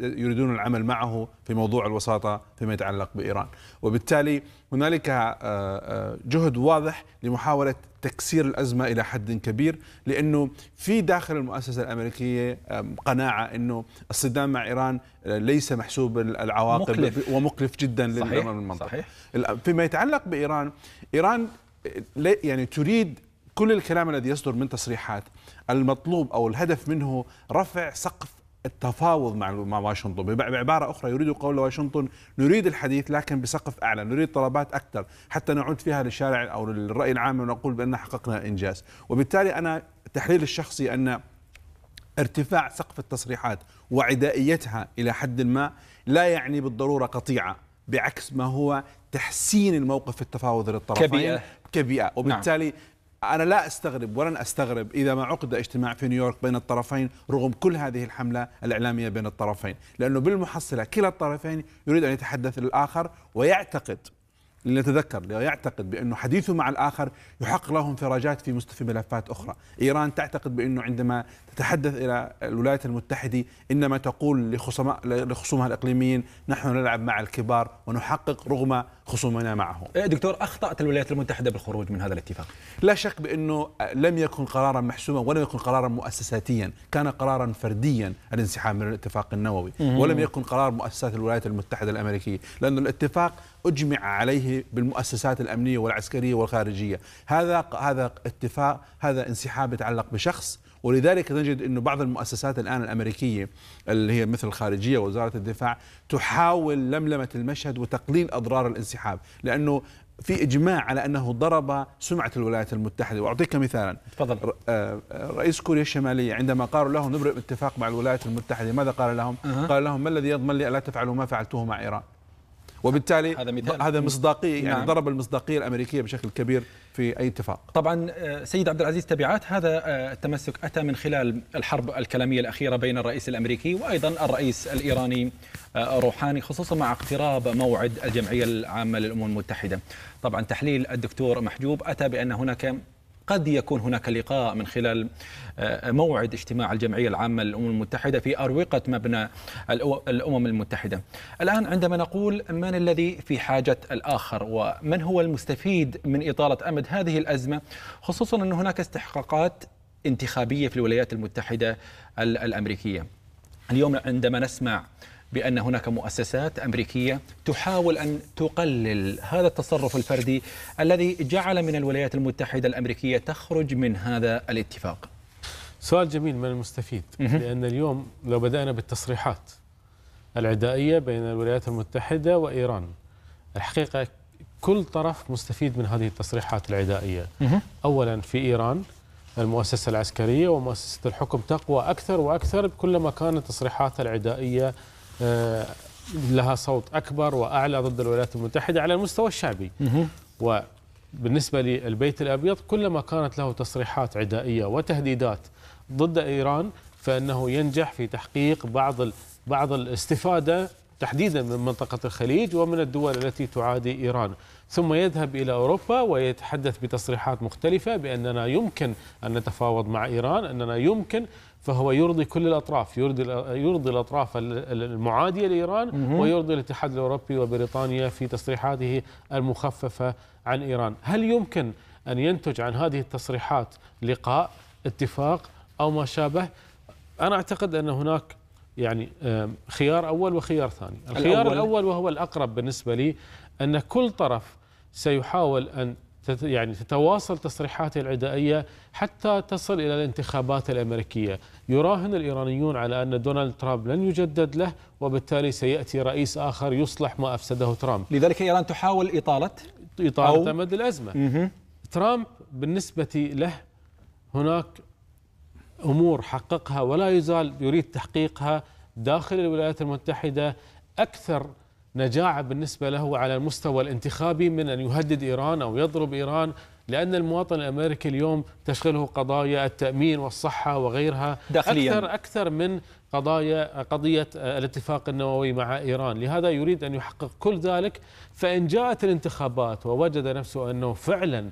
يريدون العمل معه في موضوع الوساطة فيما يتعلق بإيران وبالتالي هنالك آه، آه، جهد واضح لمحاولة تكسير الأزمة إلى حد كبير لأنه في داخل المؤسسة الأمريكية قناعة أنه الصدام مع إيران آه، ليس محسوب العواقب مكلف. ومكلف جدا صحيح. للمنطقة صحيح. فيما يتعلق بإيران إيران يعني تريد كل الكلام الذي يصدر من تصريحات المطلوب او الهدف منه رفع سقف التفاوض مع واشنطن بعبارة أخرى يريد قول واشنطن نريد الحديث لكن بسقف أعلى نريد طلبات أكثر حتى نعود فيها للشارع أو للرأي العام ونقول بأن حققنا إنجاز وبالتالي أنا تحليلي الشخصي أن ارتفاع سقف التصريحات وعدائيتها إلى حد ما لا يعني بالضرورة قطيعة بعكس ما هو تحسين الموقف التفاوضي للطرفين كبيئة كبيئة وبالتالي نعم. أنا لا أستغرب ولن أستغرب إذا ما عقد اجتماع في نيويورك بين الطرفين رغم كل هذه الحملة الإعلامية بين الطرفين لأنه بالمحصلة كلا الطرفين يريد أن يتحدث للآخر ويعتقد لنتذكر يعتقد بأنه حديثه مع الآخر يحقق له انفراجات في في ملفات أخرى إيران تعتقد بأنه عندما تتحدث الى الولايات المتحده انما تقول لخصماء لخصومها الاقليميين نحن نلعب مع الكبار ونحقق رغم خصومنا معهم. إيه، دكتور اخطات الولايات المتحده بالخروج من هذا الاتفاق. لا شك بانه لم يكن قرارا محسوما ولم يكن قرارا مؤسساتيا، كان قرارا فرديا الانسحاب من الاتفاق النووي ولم يكن قرار مؤسسات الولايات المتحده الامريكيه، لأن الاتفاق اجمع عليه بالمؤسسات الامنيه والعسكريه والخارجيه، هذا هذا اتفاق هذا انسحاب يتعلق بشخص ولذلك نجد أن بعض المؤسسات الآن الأمريكية اللي هي مثل الخارجية ووزاره الدفاع تحاول لملمة المشهد وتقليل أضرار الانسحاب لأنه في اجماع على انه ضرب سمعه الولايات المتحده واعطيك مثالا تفضل آه، رئيس كوريا الشماليه عندما قالوا له نبرئ اتفاق مع الولايات المتحده ماذا قال لهم؟ أه. قال لهم ما الذي يضمن لي الا تفعلوا ما فعلته مع ايران؟ وبالتالي هذا, مثال. هذا مصداقيه يعني نعم. ضرب المصداقيه الامريكيه بشكل كبير في أي اتفاق طبعا آه، سيد عبد العزيز تبعات هذا آه، التمسك أتى من خلال الحرب الكلامية الأخيرة بين الرئيس الأمريكي وأيضا الرئيس الإيراني آه، روحاني خصوصا مع اقتراب موعد الجمعية العامة للأمم المتحدة طبعا تحليل الدكتور محجوب أتى بأن هناك قد يكون هناك لقاء من خلال آه، موعد اجتماع الجمعية العامة للأمم المتحدة في أروقة مبنى الأمم المتحدة الآن عندما نقول من الذي في حاجة الآخر ومن هو المستفيد من إطالة أمد هذه الأزمة خصوصا أن هناك استحقاقات انتخابية في الولايات المتحدة الأمريكية اليوم عندما نسمع بأن هناك مؤسسات أمريكية تحاول أن تقلل هذا التصرف الفردي الذي جعل من الولايات المتحدة الأمريكية تخرج من هذا الاتفاق سؤال جميل من المستفيد لأن اليوم لو بدأنا بالتصريحات العدائية بين الولايات المتحدة وإيران الحقيقة كل طرف مستفيد من هذه التصريحات العدائية أولا في إيران المؤسسة العسكرية ومؤسسة الحكم تقوى أكثر وأكثر كلما كانت تصريحاتها العدائية آه، لها صوت أكبر وأعلى ضد الولايات المتحدة على المستوى الشعبي وبالنسبة للبيت الأبيض كلما كانت له تصريحات عدائية وتهديدات ضد إيران فإنه ينجح في تحقيق بعض بعض الاستفادة تحديدا من منطقة الخليج ومن الدول التي تعادي إيران ثم يذهب إلى أوروبا ويتحدث بتصريحات مختلفة بأننا يمكن أن نتفاوض مع إيران أننا يمكن فهو يرضي كل الاطراف يرضي يرضي الاطراف المعاديه لايران ويرضي الاتحاد الاوروبي وبريطانيا في تصريحاته المخففه عن ايران، هل يمكن ان ينتج عن هذه التصريحات لقاء اتفاق او ما شابه؟ انا اعتقد ان هناك يعني خيار اول وخيار ثاني، الخيار الاول, الأول وهو الاقرب بالنسبه لي ان كل طرف سيحاول ان يعني تتواصل تصريحاته العدائية حتى تصل إلى الانتخابات الأمريكية يراهن الإيرانيون على أن دونالد ترامب لن يجدد له وبالتالي سيأتي رئيس آخر يصلح ما أفسده ترامب لذلك إيران تحاول إطالة إطالة مد الأزمة ترامب بالنسبة له هناك أمور حققها ولا يزال يريد تحقيقها داخل الولايات المتحدة أكثر نجاعة بالنسبة له على المستوى الانتخابي من أن يهدد إيران أو يضرب إيران لأن المواطن الأمريكي اليوم تشغله قضايا التأمين والصحة وغيرها داخليا أكثر, أكثر من قضايا قضية الاتفاق النووي مع إيران لهذا يريد أن يحقق كل ذلك فإن جاءت الانتخابات ووجد نفسه أنه فعلا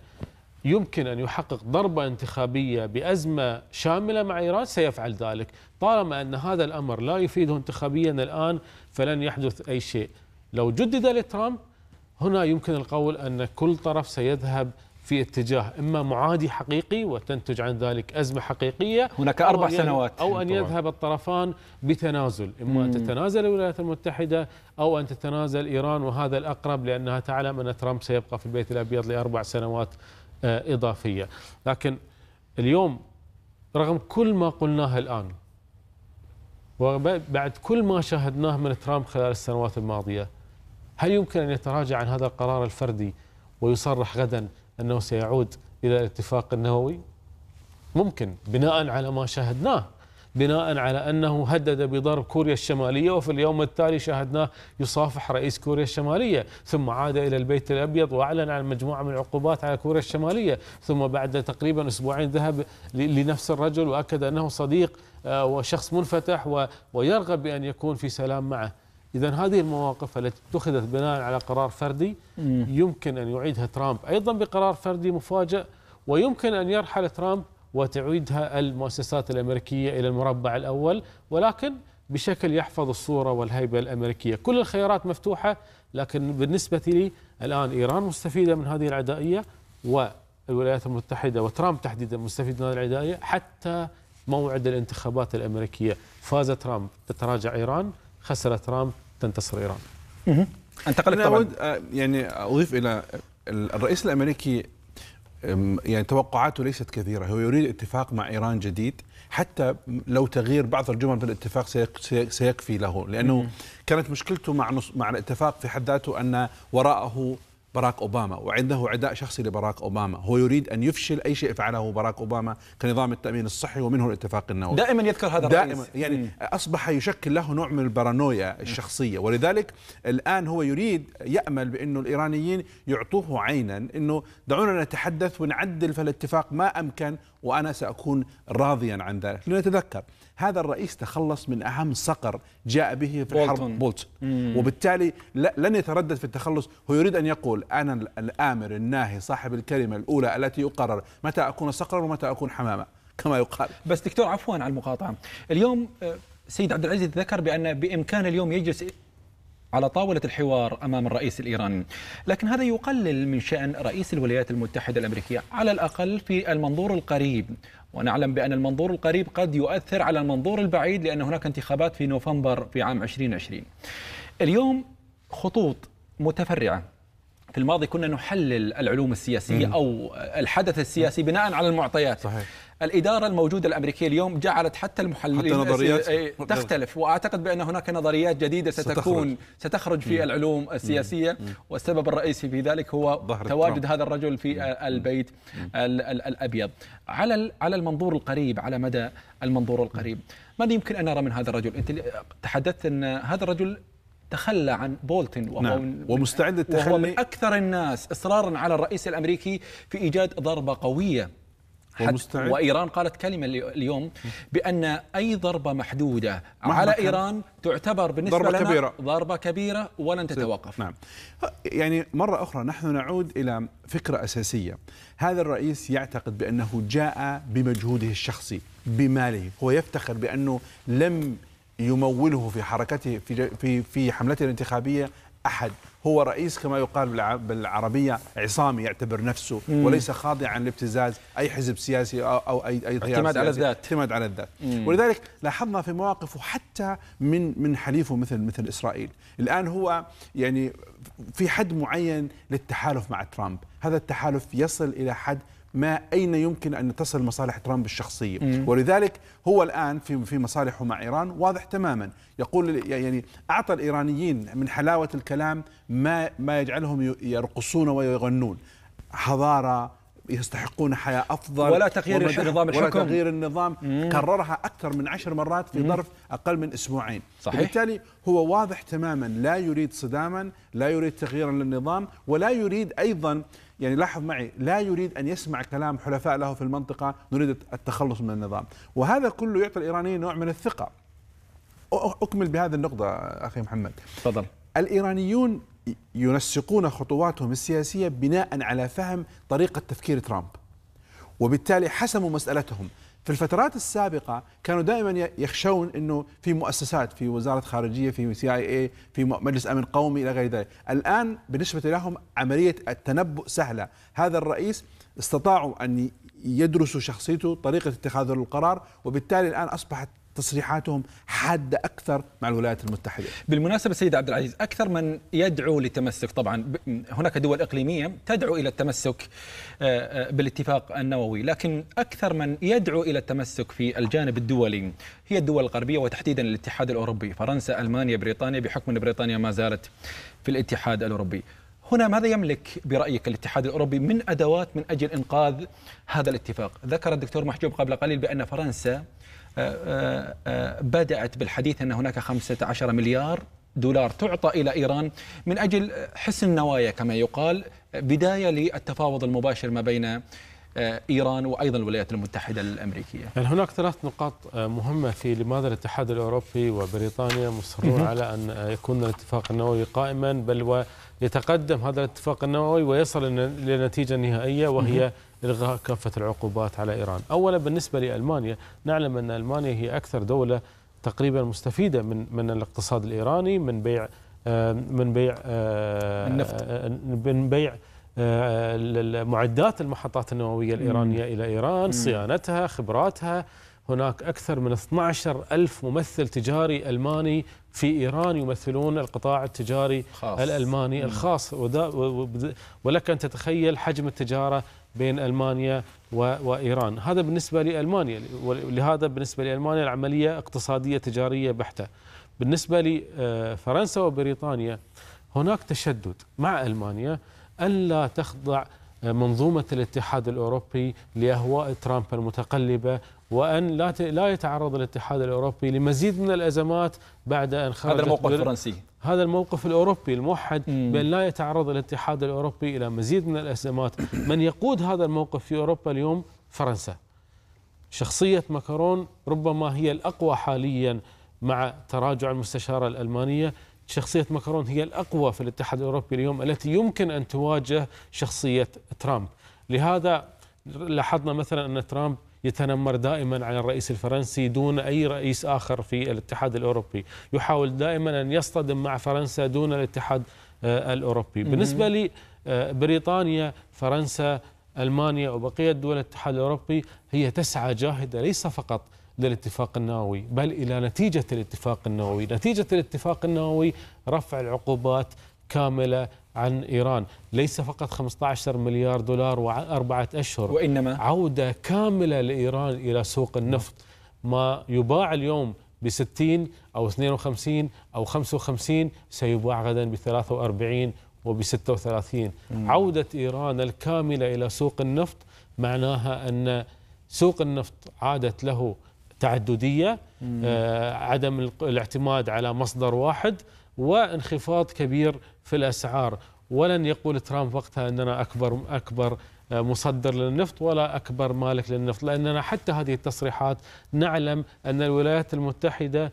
يمكن أن يحقق ضربة انتخابية بأزمة شاملة مع إيران سيفعل ذلك طالما أن هذا الأمر لا يفيده انتخابيا الآن فلن يحدث أي شيء لو جدد لترامب هنا يمكن القول أن كل طرف سيذهب في اتجاه إما معادي حقيقي وتنتج عن ذلك أزمة حقيقية هناك أربع أو سنوات أو أن يذهب الطرفان بتنازل إما أن تتنازل الولايات المتحدة أو أن تتنازل إيران وهذا الأقرب لأنها تعلم أن ترامب سيبقى في البيت الأبيض لأربع سنوات آه، إضافية لكن اليوم رغم كل ما قلناه الآن وبعد كل ما شاهدناه من ترامب خلال السنوات الماضيه هل يمكن أن يتراجع عن هذا القرار الفردي ويصرح غدا أنه سيعود إلى الاتفاق النووي ممكن بناء على ما شاهدناه بناء على أنه هدد بضرب كوريا الشمالية وفي اليوم التالي شاهدناه يصافح رئيس كوريا الشمالية ثم عاد إلى البيت الأبيض وأعلن عن مجموعة من العقوبات على كوريا الشمالية ثم بعد تقريبا أسبوعين ذهب لنفس الرجل وأكد أنه صديق آه، وشخص منفتح ويرغب بأن يكون في سلام معه إذا هذه المواقف التي اتخذت بناء على قرار فردي يمكن أن يعيدها ترامب أيضا بقرار فردي مفاجئ ويمكن أن يرحل ترامب وتعيدها المؤسسات الأمريكية إلى المربع الأول ولكن بشكل يحفظ الصورة والهيبة الأمريكية كل الخيارات مفتوحة لكن بالنسبة لي الآن إيران مستفيدة من هذه العدائية والولايات المتحدة وترامب تحديدا مستفيد من هذه العدائية حتى موعد الانتخابات الأمريكية فاز ترامب تتراجع إيران خسر ترامب تنتصر ايران انتقلت طبعا أود آه، يعني اضيف الى الرئيس الامريكي يعني توقعاته ليست كثيره هو يريد اتفاق مع ايران جديد حتى لو تغيير بعض الجمل في الاتفاق سيكفي له لانه كانت مشكلته مع مع الاتفاق في حد ذاته ان وراءه باراك اوباما وعنده عداء شخصي لباراك اوباما، هو يريد ان يفشل اي شيء فعله باراك اوباما كنظام التامين الصحي ومنه الاتفاق النووي. دائما يذكر هذا دائما يعني اصبح يشكل له نوع من البارانويا الشخصيه ولذلك الان هو يريد يامل بانه الايرانيين يعطوه عينا انه دعونا نتحدث ونعدل في الاتفاق ما امكن وانا ساكون راضيا عن ذلك، لنتذكر هذا الرئيس تخلص من أهم صقر جاء به في بولتون. الحرب بولتون وبالتالي لن يتردد في التخلص هو يريد أن يقول أنا الآمر الناهي صاحب الكلمة الأولى التي يقرر متى أكون صقرا ومتى أكون حمامة كما يقال بس دكتور عفوا على المقاطعة اليوم آه، سيد عبد العزيز ذكر بأن بإمكان اليوم يجلس على طاولة الحوار أمام الرئيس الإيراني لكن هذا يقلل من شأن رئيس الولايات المتحدة الأمريكية على الأقل في المنظور القريب ونعلم بأن المنظور القريب قد يؤثر على المنظور البعيد لأن هناك انتخابات في نوفمبر في عام 2020 اليوم خطوط متفرعة في الماضي كنا نحلل العلوم السياسية أو الحدث السياسي بناء على المعطيات صحيح. الإدارة الموجودة الأمريكية اليوم جعلت حتى المحللين حتى تختلف وأعتقد بأن هناك نظريات جديدة ستكون ستخرج ستخرج في العلوم السياسية والسبب الرئيسي في ذلك هو تواجد هذا الرجل في البيت الأبيض على على المنظور القريب على مدى المنظور القريب ماذا يمكن أن نرى من هذا الرجل أنت تحدثت أن هذا الرجل تخلى عن بولتن وهو نعم. ومستعد التخلي وهو من اكثر الناس اصرارا على الرئيس الامريكي في ايجاد ضربه قويه وايران قالت كلمه اليوم بان اي ضربه محدوده على ايران تعتبر بالنسبه ضربة لنا كبيرة. ضربه كبيره ولن تتوقف نعم يعني مره اخرى نحن نعود الى فكره اساسيه هذا الرئيس يعتقد بانه جاء بمجهوده الشخصي بماله هو يفتخر بانه لم يموله في حركته في في في حملته الانتخابيه احد هو رئيس كما يقال بالعربيه عصامي يعتبر نفسه مم. وليس خاضعا لابتزاز اي حزب سياسي او, أو اي اي اعتماد على الذات اعتماد على الذات ولذلك لاحظنا في مواقفه حتى من من حليفه مثل مثل اسرائيل الان هو يعني في حد معين للتحالف مع ترامب هذا التحالف يصل الى حد ما اين يمكن ان تصل مصالح ترامب الشخصيه ولذلك هو الان في في مصالحه مع ايران واضح تماما يقول يعني اعطى الايرانيين من حلاوه الكلام ما ما يجعلهم يرقصون ويغنون حضاره يستحقون حياة أفضل ولا تغيير النظام الحكم ولا تغيير النظام كررها أكثر من عشر مرات في ظرف أقل من أسبوعين صحيح. وبالتالي هو واضح تماما لا يريد صداما لا يريد تغييرا للنظام ولا يريد أيضا يعني لاحظ معي لا يريد أن يسمع كلام حلفاء له في المنطقة نريد التخلص من النظام وهذا كله يعطي الإيرانيين نوع من الثقة أكمل بهذه النقطة أخي محمد تفضل الإيرانيون ينسقون خطواتهم السياسية بناء على فهم طريقة تفكير ترامب وبالتالي حسموا مسألتهم في الفترات السابقه كانوا دائما يخشون انه في مؤسسات في وزاره خارجيه في سي اي اي في مجلس امن قومي الى غير ذلك الان بالنسبه لهم عمليه التنبؤ سهله هذا الرئيس استطاعوا ان يدرسوا شخصيته طريقه اتخاذه للقرار وبالتالي الان اصبحت تصريحاتهم حادة أكثر مع الولايات المتحدة بالمناسبة سيد عبد العزيز أكثر من يدعو للتمسك طبعا هناك دول إقليمية تدعو إلى التمسك آه، آه، بالاتفاق النووي لكن أكثر من يدعو إلى التمسك في الجانب الدولي هي الدول الغربية وتحديدا الاتحاد الأوروبي فرنسا ألمانيا بريطانيا بحكم أن بريطانيا ما زالت في الاتحاد الأوروبي هنا ماذا يملك برأيك الاتحاد الأوروبي من أدوات من أجل إنقاذ هذا الاتفاق ذكر الدكتور محجوب قبل قليل بأن فرنسا آه، آه، آه، بدأت بالحديث أن هناك 15 مليار دولار تعطى إلى إيران من أجل حسن النوايا كما يقال بداية للتفاوض المباشر ما بين ايران وايضا الولايات المتحده الامريكيه. يعني هناك ثلاث نقاط مهمه في لماذا الاتحاد الاوروبي وبريطانيا مصرون على ان يكون الاتفاق النووي قائما بل ويتقدم هذا الاتفاق النووي ويصل لنتيجه نهائيه وهي إلغاء كافة العقوبات على إيران أولا بالنسبة لألمانيا نعلم أن ألمانيا هي أكثر دولة تقريبا مستفيدة من من الاقتصاد الإيراني من بيع آه، من بيع النفط آه، آه، من بيع معدات المحطات النووية الإيرانية إلى إيران صيانتها خبراتها هناك أكثر من 12 ألف ممثل تجاري ألماني في إيران يمثلون القطاع التجاري خاص. الألماني الخاص ولك أن تتخيل حجم التجارة بين المانيا وايران، هذا بالنسبه لالمانيا ولهذا بالنسبه لالمانيا العمليه اقتصاديه تجاريه بحته. بالنسبه لفرنسا آه، وبريطانيا هناك تشدد مع المانيا الا تخضع منظومه الاتحاد الاوروبي لاهواء ترامب المتقلبه وان لا لا يتعرض الاتحاد الاوروبي لمزيد من الازمات بعد ان خرج هذا الموقف الفرنسي هذا الموقف الأوروبي الموحد بأن لا يتعرض الاتحاد الأوروبي إلى مزيد من الأزمات من يقود هذا الموقف في أوروبا اليوم فرنسا شخصية ماكرون ربما هي الأقوى حاليا مع تراجع المستشارة الألمانية شخصية ماكرون هي الأقوى في الاتحاد الأوروبي اليوم التي يمكن أن تواجه شخصية ترامب لهذا لاحظنا مثلا أن ترامب يتنمر دائما على الرئيس الفرنسي دون أي رئيس آخر في الاتحاد الأوروبي يحاول دائما أن يصطدم مع فرنسا دون الاتحاد آه، الأوروبي بالنسبة لبريطانيا آه، فرنسا ألمانيا وبقية دول الاتحاد الأوروبي هي تسعى جاهدة ليس فقط للاتفاق النووي بل إلى نتيجة الاتفاق النووي نتيجة الاتفاق النووي رفع العقوبات كاملة عن إيران ليس فقط 15 مليار دولار وأربعة أشهر وإنما عودة كاملة لإيران إلى سوق النفط ما يباع اليوم ب 60 أو 52 أو 55 سيباع غدا ب 43 وب 36 عودة إيران الكاملة إلى سوق النفط معناها أن سوق النفط عادت له تعددية آه عدم الاعتماد على مصدر واحد وانخفاض كبير في الأسعار ولن يقول ترامب وقتها أننا أكبر أكبر آه، مصدر للنفط ولا أكبر مالك للنفط لأننا حتى هذه التصريحات نعلم أن الولايات المتحدة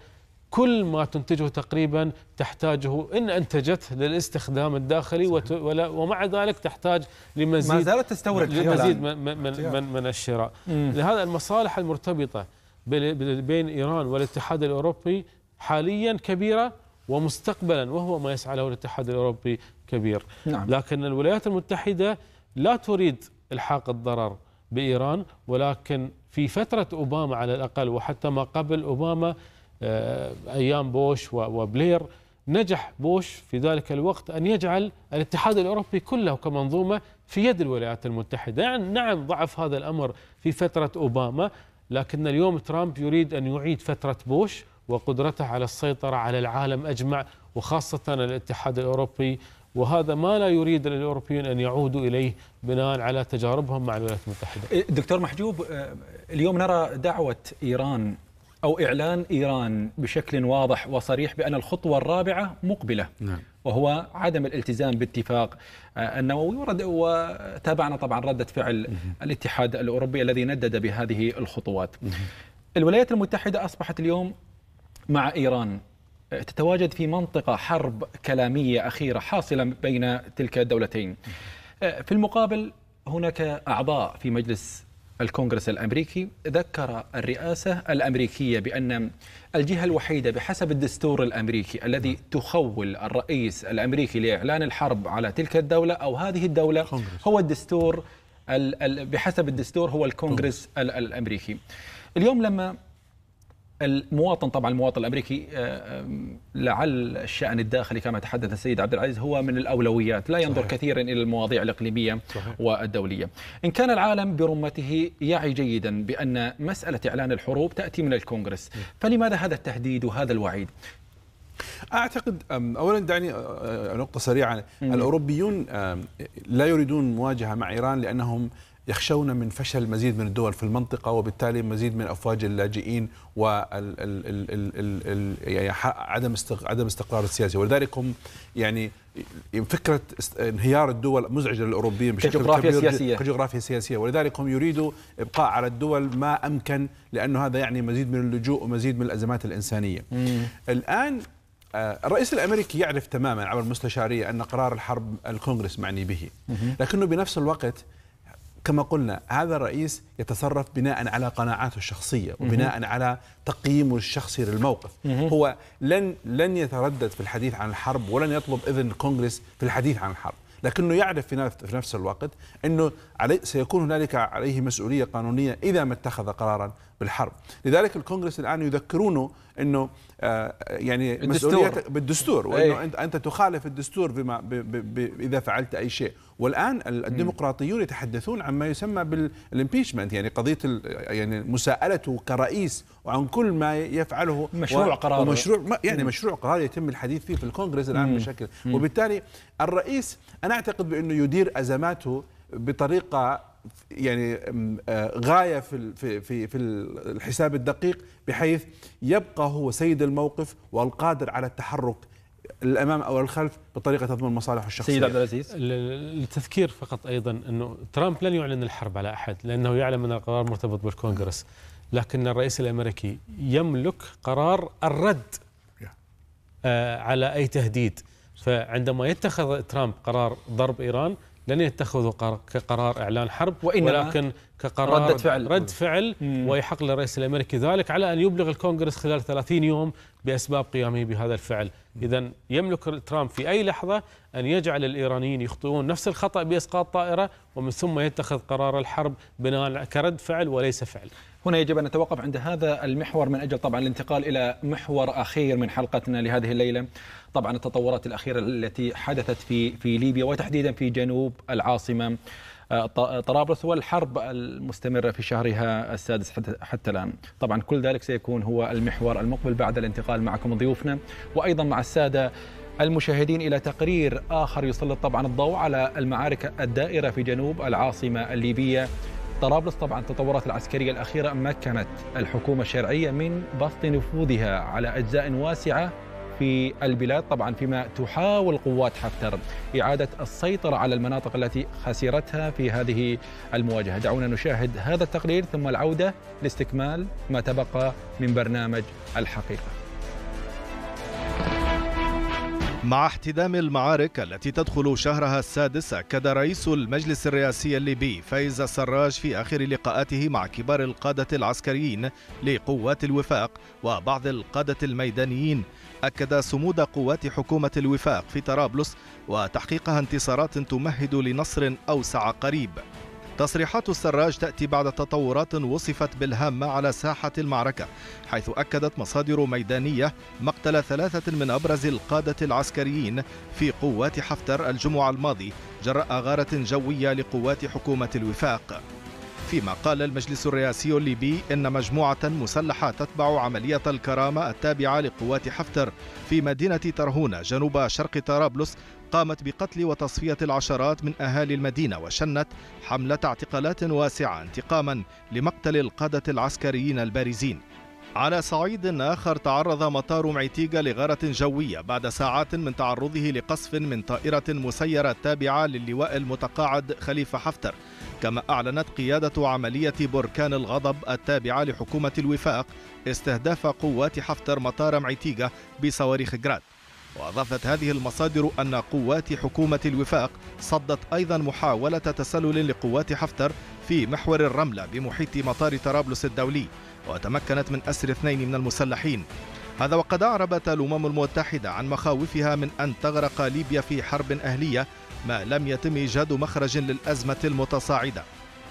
كل ما تنتجه تقريبا تحتاجه ان انتجته للاستخدام الداخلي ومع ذلك تحتاج لمزيد ما زالت تستورد لمزيد من, من, من, من الشراء لهذا المصالح المرتبطه بين ايران والاتحاد الاوروبي حاليا كبيره ومستقبلا وهو ما يسعى له الاتحاد الأوروبي كبير نعم. لكن الولايات المتحدة لا تريد الحاق الضرر بإيران ولكن في فترة أوباما على الأقل وحتى ما قبل أوباما آه، أيام بوش وبلير نجح بوش في ذلك الوقت أن يجعل الاتحاد الأوروبي كله كمنظومة في يد الولايات المتحدة يعني نعم ضعف هذا الأمر في فترة أوباما لكن اليوم ترامب يريد أن يعيد فترة بوش وقدرته على السيطرة على العالم أجمع وخاصة الاتحاد الأوروبي وهذا ما لا يريد الأوروبيون أن يعودوا إليه بناء على تجاربهم مع الولايات المتحدة إيه، دكتور محجوب آه، اليوم نرى دعوة إيران أو إعلان إيران بشكل واضح وصريح بأن الخطوة الرابعة مقبلة نعم. وهو عدم الالتزام باتفاق آه، النووي وتابعنا طبعا ردة فعل الاتحاد الأوروبي الذي ندد بهذه الخطوات الولايات المتحدة أصبحت اليوم مع إيران تتواجد في منطقة حرب كلامية أخيرة حاصلة بين تلك الدولتين في المقابل هناك أعضاء في مجلس الكونغرس الأمريكي ذكر الرئاسة الأمريكية بأن الجهة الوحيدة بحسب الدستور الأمريكي الذي نعم. تخول الرئيس الأمريكي لإعلان الحرب على تلك الدولة أو هذه الدولة هو الدستور بحسب الدستور هو الكونغرس الأمريكي اليوم لما المواطن طبعا المواطن الامريكي آه، لعل الشان الداخلي كما تحدث السيد عبد العزيز هو من الاولويات لا ينظر صحيح. كثيرا الى المواضيع الاقليميه صحيح. والدوليه ان كان العالم برمته يعي جيدا بان مساله اعلان الحروب تاتي من الكونغرس فلماذا هذا التهديد وهذا الوعيد اعتقد اولا دعني نقطه سريعه الاوروبيون لا يريدون مواجهه مع ايران لانهم يخشون من فشل المزيد من الدول في المنطقة وبالتالي مزيد من أفواج اللاجئين وعدم عدم استقرار السياسي ولذلك هم يعني فكرة انهيار الدول مزعجة للأوروبيين بشكل كجغرافيا كبير سياسية كجغرافيا سياسية ولذلك هم يريدوا إبقاء على الدول ما أمكن لأنه هذا يعني مزيد من اللجوء ومزيد من الأزمات الإنسانية مم. الآن آه، الرئيس الامريكي يعرف تماما عبر المستشاريه ان قرار الحرب الكونغرس معني به، لكنه بنفس الوقت كما قلنا هذا الرئيس يتصرف بناء على قناعاته الشخصيه وبناء على تقييمه الشخصي للموقف هو لن لن يتردد في الحديث عن الحرب ولن يطلب اذن الكونغرس في الحديث عن الحرب لكنه يعرف في نفس الوقت انه علي سيكون هنالك عليه مسؤوليه قانونيه اذا ما اتخذ قرارا بالحرب لذلك الكونغرس الان يذكرونه انه آه، يعني مسؤوليه بالدستور إيه. وانه انت تخالف الدستور بما اذا فعلت اي شيء والان الديمقراطيون يتحدثون عما يسمى بالامبيشمنت يعني قضيه يعني مساءلته كرئيس وعن كل ما يفعله مشروع و... قرار ومشروع يعني مشروع قرار يتم الحديث فيه في الكونغرس الان بشكل وبالتالي الرئيس انا اعتقد بانه يدير ازماته بطريقه يعني آه، غايه في في في الحساب الدقيق بحيث يبقى هو سيد الموقف والقادر على التحرك الامام او الخلف بطريقه تضمن مصالحه الشخصيه. سيد عبد العزيز التذكير فقط ايضا انه ترامب لن يعلن الحرب على احد لانه يعلم ان القرار مرتبط بالكونغرس لكن الرئيس الامريكي يملك قرار الرد آه، على اي تهديد فعندما يتخذ ترامب قرار ضرب ايران لن يتخذوا كقرار اعلان حرب وإنما ولكن كقرار رد فعل رد فعل ويحق للرئيس الامريكي ذلك على ان يبلغ الكونغرس خلال 30 يوم باسباب قيامه بهذا الفعل، اذا يملك ترامب في اي لحظه ان يجعل الايرانيين يخطئون نفس الخطا باسقاط طائره ومن ثم يتخذ قرار الحرب بناء كرد فعل وليس فعل. هنا يجب أن نتوقف عند هذا المحور من أجل طبعا الانتقال إلى محور أخير من حلقتنا لهذه الليلة طبعا التطورات الأخيرة التي حدثت في في ليبيا وتحديدا في جنوب العاصمة آه، آه، طرابلس والحرب المستمرة في شهرها السادس حتى الآن طبعا كل ذلك سيكون هو المحور المقبل بعد الانتقال معكم ضيوفنا وأيضا مع السادة المشاهدين إلى تقرير آخر يسلط طبعا الضوء على المعارك الدائرة في جنوب العاصمة الليبية طرابلس طبعا التطورات العسكرية الأخيرة مكنت الحكومة الشرعية من بسط نفوذها على أجزاء واسعة في البلاد طبعا فيما تحاول قوات حفتر إعادة السيطرة على المناطق التي خسرتها في هذه المواجهة دعونا نشاهد هذا التقرير ثم العودة لاستكمال ما تبقى من برنامج الحقيقة مع احتدام المعارك التي تدخل شهرها السادس أكد رئيس المجلس الرئاسي الليبي فايز السراج في آخر لقاءاته مع كبار القادة العسكريين لقوات الوفاق وبعض القادة الميدانيين أكد صمود قوات حكومة الوفاق في طرابلس وتحقيقها انتصارات تمهد لنصر أوسع قريب تصريحات السراج تأتي بعد تطورات وصفت بالهامة على ساحة المعركة حيث أكدت مصادر ميدانية مقتل ثلاثة من أبرز القادة العسكريين في قوات حفتر الجمعة الماضي جراء غارة جوية لقوات حكومة الوفاق فيما قال المجلس الرئاسي الليبي إن مجموعة مسلحة تتبع عملية الكرامة التابعة لقوات حفتر في مدينة ترهونة جنوب شرق طرابلس قامت بقتل وتصفية العشرات من أهالي المدينة وشنت حملة اعتقالات واسعة انتقاما لمقتل القادة العسكريين البارزين على صعيد آخر تعرض مطار معتيجا لغارة جوية بعد ساعات من تعرضه لقصف من طائرة مسيرة تابعة للواء المتقاعد خليفة حفتر كما أعلنت قيادة عملية بركان الغضب التابعة لحكومة الوفاق استهداف قوات حفتر مطار معتيجا بصواريخ جراد وأضافت هذه المصادر أن قوات حكومة الوفاق صدت أيضا محاولة تسلل لقوات حفتر في محور الرملة بمحيط مطار طرابلس الدولي وتمكنت من أسر اثنين من المسلحين هذا وقد أعربت الأمم المتحدة عن مخاوفها من أن تغرق ليبيا في حرب أهلية ما لم يتم إيجاد مخرج للأزمة المتصاعدة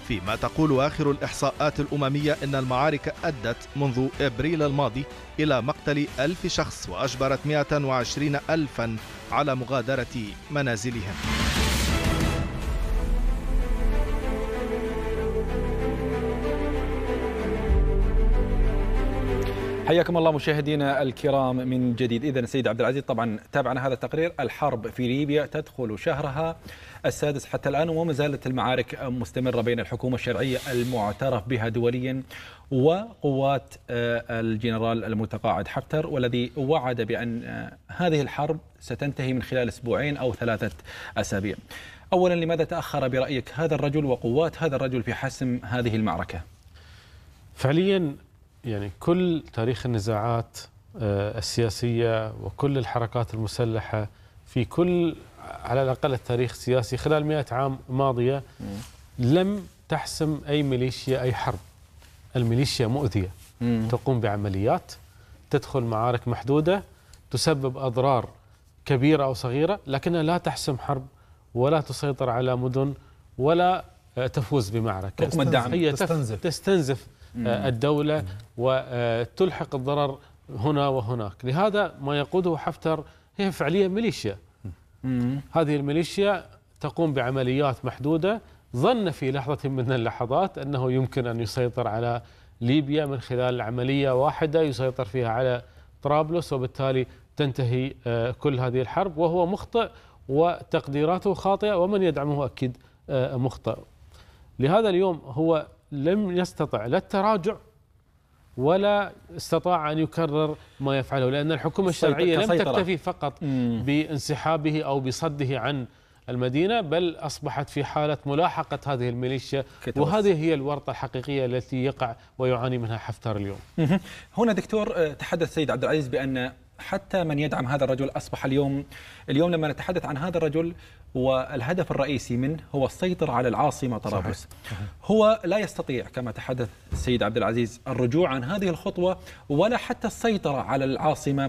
فيما تقول آخر الإحصاءات الأممية أن المعارك أدت منذ إبريل الماضي إلى مقتل ألف شخص وأجبرت 120 ألفا على مغادرة منازلهم حياكم الله مشاهدينا الكرام من جديد اذا سيد عبد العزيز طبعا تابعنا هذا التقرير الحرب في ليبيا تدخل شهرها السادس حتى الان وما زالت المعارك مستمره بين الحكومه الشرعيه المعترف بها دوليا وقوات آه، الجنرال المتقاعد حفتر والذي وعد بان آه، هذه الحرب ستنتهي من خلال اسبوعين او ثلاثه اسابيع. اولا لماذا تاخر برايك هذا الرجل وقوات هذا الرجل في حسم هذه المعركه؟ فعليا يعني كل تاريخ النزاعات آه، السياسية وكل الحركات المسلحة في كل على الأقل التاريخ السياسي خلال مئة عام ماضية لم تحسم أي ميليشيا أي حرب الميليشيا مؤذية تقوم بعمليات تدخل معارك محدودة تسبب أضرار كبيرة أو صغيرة لكنها لا تحسم حرب ولا تسيطر على مدن ولا آه، تفوز بمعركة تستنزف, تستنزف آه، الدولة وتلحق الضرر هنا وهناك لهذا ما يقوده حفتر هي فعليا ميليشيا هذه الميليشيا تقوم بعمليات محدودة ظن في لحظة من اللحظات أنه يمكن أن يسيطر على ليبيا من خلال عملية واحدة يسيطر فيها على طرابلس وبالتالي تنتهي آه، كل هذه الحرب وهو مخطئ وتقديراته خاطئة ومن يدعمه أكيد آه، مخطئ لهذا اليوم هو لم يستطع لا التراجع ولا استطاع ان يكرر ما يفعله لان الحكومه الشرعيه لم تكتفي فقط بانسحابه او بصده عن المدينه بل اصبحت في حاله ملاحقه هذه الميليشيا وهذه هي الورطه الحقيقيه التي يقع ويعاني منها حفتر اليوم. هنا دكتور آه، تحدث السيد عبد العزيز بان حتى من يدعم هذا الرجل أصبح اليوم اليوم لما نتحدث عن هذا الرجل والهدف الرئيسي منه هو السيطرة على العاصمة طرابلس هو لا يستطيع كما تحدث السيد عبد العزيز الرجوع عن هذه الخطوة ولا حتى السيطرة على العاصمة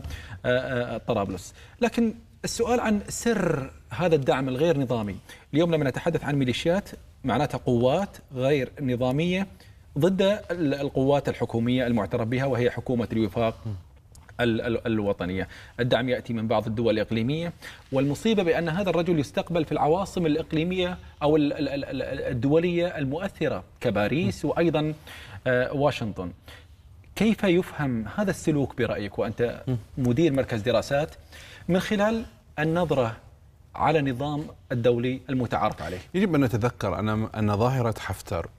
آه، آه، طرابلس لكن السؤال عن سر هذا الدعم الغير نظامي اليوم لما نتحدث عن ميليشيات معناتها قوات غير نظامية ضد القوات الحكومية المعترف بها وهي حكومة الوفاق الوطنية الدعم يأتي من بعض الدول الإقليمية والمصيبة بأن هذا الرجل يستقبل في العواصم الإقليمية أو الدولية المؤثرة كباريس وأيضا آه، واشنطن كيف يفهم هذا السلوك برأيك وأنت مدير مركز دراسات من خلال النظرة على النظام الدولي المتعارف عليه يجب أن نتذكر أن ظاهرة حفتر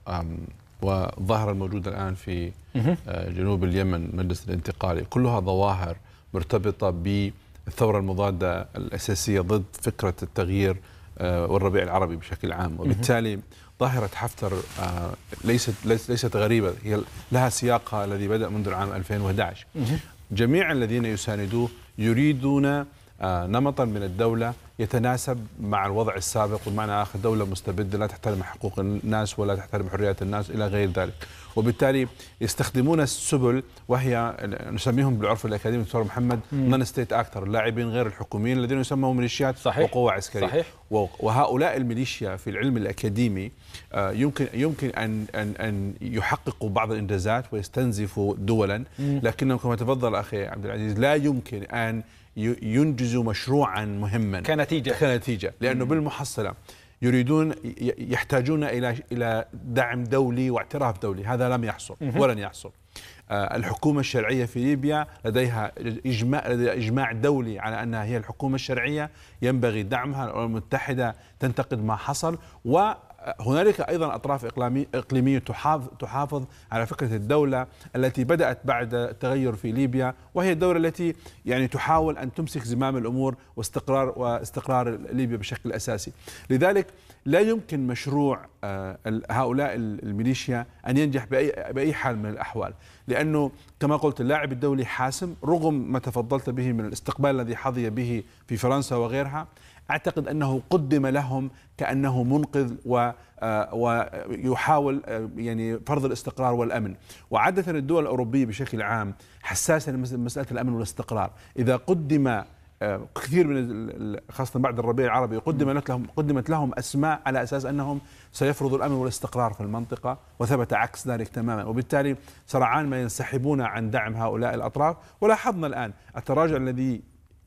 والظاهرة الموجودة الآن في آه، جنوب اليمن مجلس الانتقالي كلها ظواهر مرتبطة بالثورة المضادة الأساسية ضد فكرة التغيير آه، والربيع العربي بشكل عام وبالتالي ظاهرة حفتر آه، ليست ليست غريبة هي لها سياقها الذي بدأ منذ العام 2011 جميع الذين يساندوه يريدون نمطا من الدولة يتناسب مع الوضع السابق بمعنى اخر دوله مستبده لا تحترم حقوق الناس ولا تحترم حريات الناس الى غير ذلك وبالتالي يستخدمون السبل وهي نسميهم بالعرف الاكاديمي دكتور محمد نون ستيت اكتر اللاعبين غير الحكوميين الذين يسموا ميليشيات صحيح. وقوة عسكرية صحيح. وهؤلاء الميليشيا في العلم الاكاديمي آه، يمكن يمكن ان ان ان يحققوا بعض الانجازات ويستنزفوا دولا لكنهم كما تفضل اخي عبد العزيز لا يمكن ان ينجزوا مشروعا مهما كنتيجه كنتيجه لانه مم. بالمحصله يريدون يحتاجون الى الى دعم دولي واعتراف دولي هذا لم يحصل مم. ولن يحصل آه، الحكومة الشرعية في ليبيا لديها إجماع, لديها إجماع دولي على أنها هي الحكومة الشرعية ينبغي دعمها الأمم المتحدة تنتقد ما حصل و هنالك ايضا اطراف اقليميه تحافظ تحافظ على فكره الدوله التي بدات بعد التغير في ليبيا وهي الدوله التي يعني تحاول ان تمسك زمام الامور واستقرار واستقرار ليبيا بشكل اساسي لذلك لا يمكن مشروع آه، هؤلاء الميليشيا ان ينجح باي باي حال من الاحوال لانه كما قلت اللاعب الدولي حاسم رغم ما تفضلت به من الاستقبال الذي حظي به في فرنسا وغيرها أعتقد أنه قدم لهم كأنه منقذ و آه، ويحاول آه، يعني فرض الاستقرار والامن، وعاده الدول الاوروبيه بشكل عام حساسه لمساله الامن والاستقرار، اذا قدم آه، كثير من خاصه بعد الربيع العربي قدم لهم قدمت لهم اسماء على اساس انهم سيفرضوا الامن والاستقرار في المنطقه وثبت عكس ذلك تماما وبالتالي سرعان ما ينسحبون عن دعم هؤلاء الاطراف ولاحظنا الان التراجع الذي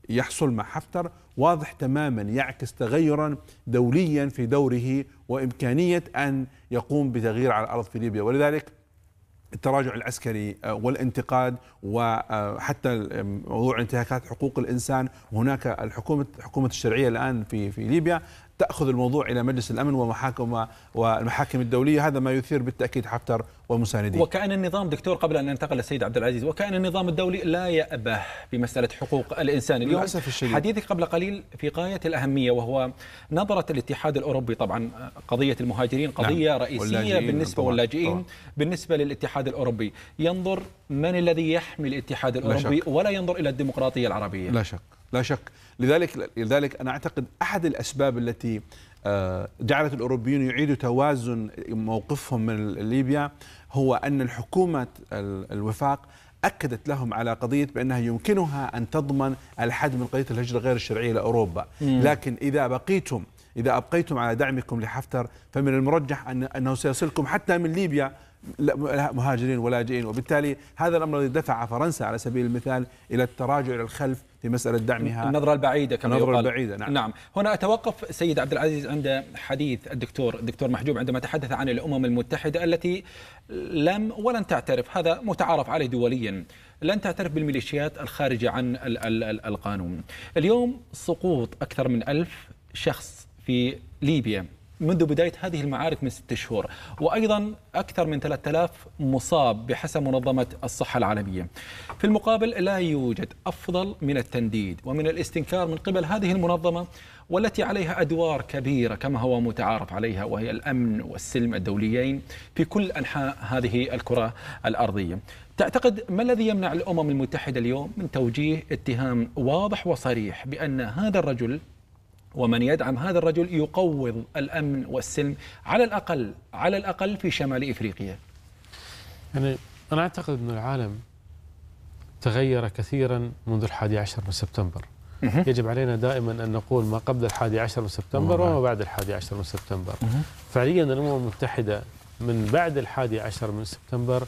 يحصل مع حفتر واضح تماما يعكس تغيرا دوليا في دوره وامكانيه ان يقوم بتغيير على الارض في ليبيا ولذلك التراجع العسكري آه، والانتقاد وحتى آه، موضوع انتهاكات حقوق الانسان وهناك الحكومه حكومه الشرعيه الان في في ليبيا تاخذ الموضوع الى مجلس الامن ومحاكم والمحاكم الدوليه هذا ما يثير بالتاكيد حفتر ومساندين وكأن النظام دكتور قبل أن ننتقل للسيد عبد العزيز وكأن النظام الدولي لا يأبه بمسألة حقوق الإنسان اليوم حديثك قبل قليل في غاية الأهمية وهو نظرة الاتحاد الأوروبي طبعا قضية المهاجرين نعم. قضية نعم. رئيسية بالنسبة واللاجئين بالنسبة للاتحاد الأوروبي ينظر من الذي يحمي الاتحاد الأوروبي ولا ينظر إلى الديمقراطية العربية لا شك لا شك لذلك لذلك أنا أعتقد أحد الأسباب التي جعلت آه، الأوروبيون يعيدوا توازن موقفهم من ليبيا هو أن الحكومة الوفاق أكدت لهم على قضية بأنها يمكنها أن تضمن الحد من قضية الهجرة غير الشرعية لأوروبا لكن إذا بقيتم إذا أبقيتم على دعمكم لحفتر فمن المرجح أن أنه سيصلكم حتى من ليبيا مهاجرين ولاجئين وبالتالي هذا الأمر الذي دفع فرنسا على سبيل المثال إلى التراجع إلى الخلف في مسألة دعمها النظرة البعيدة كما النظرة يقال. البعيدة نعم. نعم هنا أتوقف سيد عبد العزيز عند حديث الدكتور الدكتور محجوب عندما تحدث عن الأمم المتحدة التي لم ولن تعترف هذا متعارف عليه دوليا لن تعترف بالميليشيات الخارجة عن ال ال ال القانون اليوم سقوط أكثر من ألف شخص في ليبيا منذ بداية هذه المعارك من ست شهور وأيضا أكثر من 3000 مصاب بحسب منظمة الصحة العالمية في المقابل لا يوجد أفضل من التنديد ومن الاستنكار من قبل هذه المنظمة والتي عليها أدوار كبيرة كما هو متعارف عليها وهي الأمن والسلم الدوليين في كل أنحاء هذه الكرة الأرضية تعتقد ما الذي يمنع الأمم المتحدة اليوم من توجيه اتهام واضح وصريح بأن هذا الرجل ومن يدعم هذا الرجل يقوض الامن والسلم على الاقل على الاقل في شمال افريقيا. يعني انا اعتقد ان العالم تغير كثيرا منذ الحادي عشر من سبتمبر. يجب علينا دائما ان نقول ما قبل الحادي عشر من سبتمبر وما بعد الحادي عشر من سبتمبر. فعليا الامم المتحده من بعد الحادي عشر من سبتمبر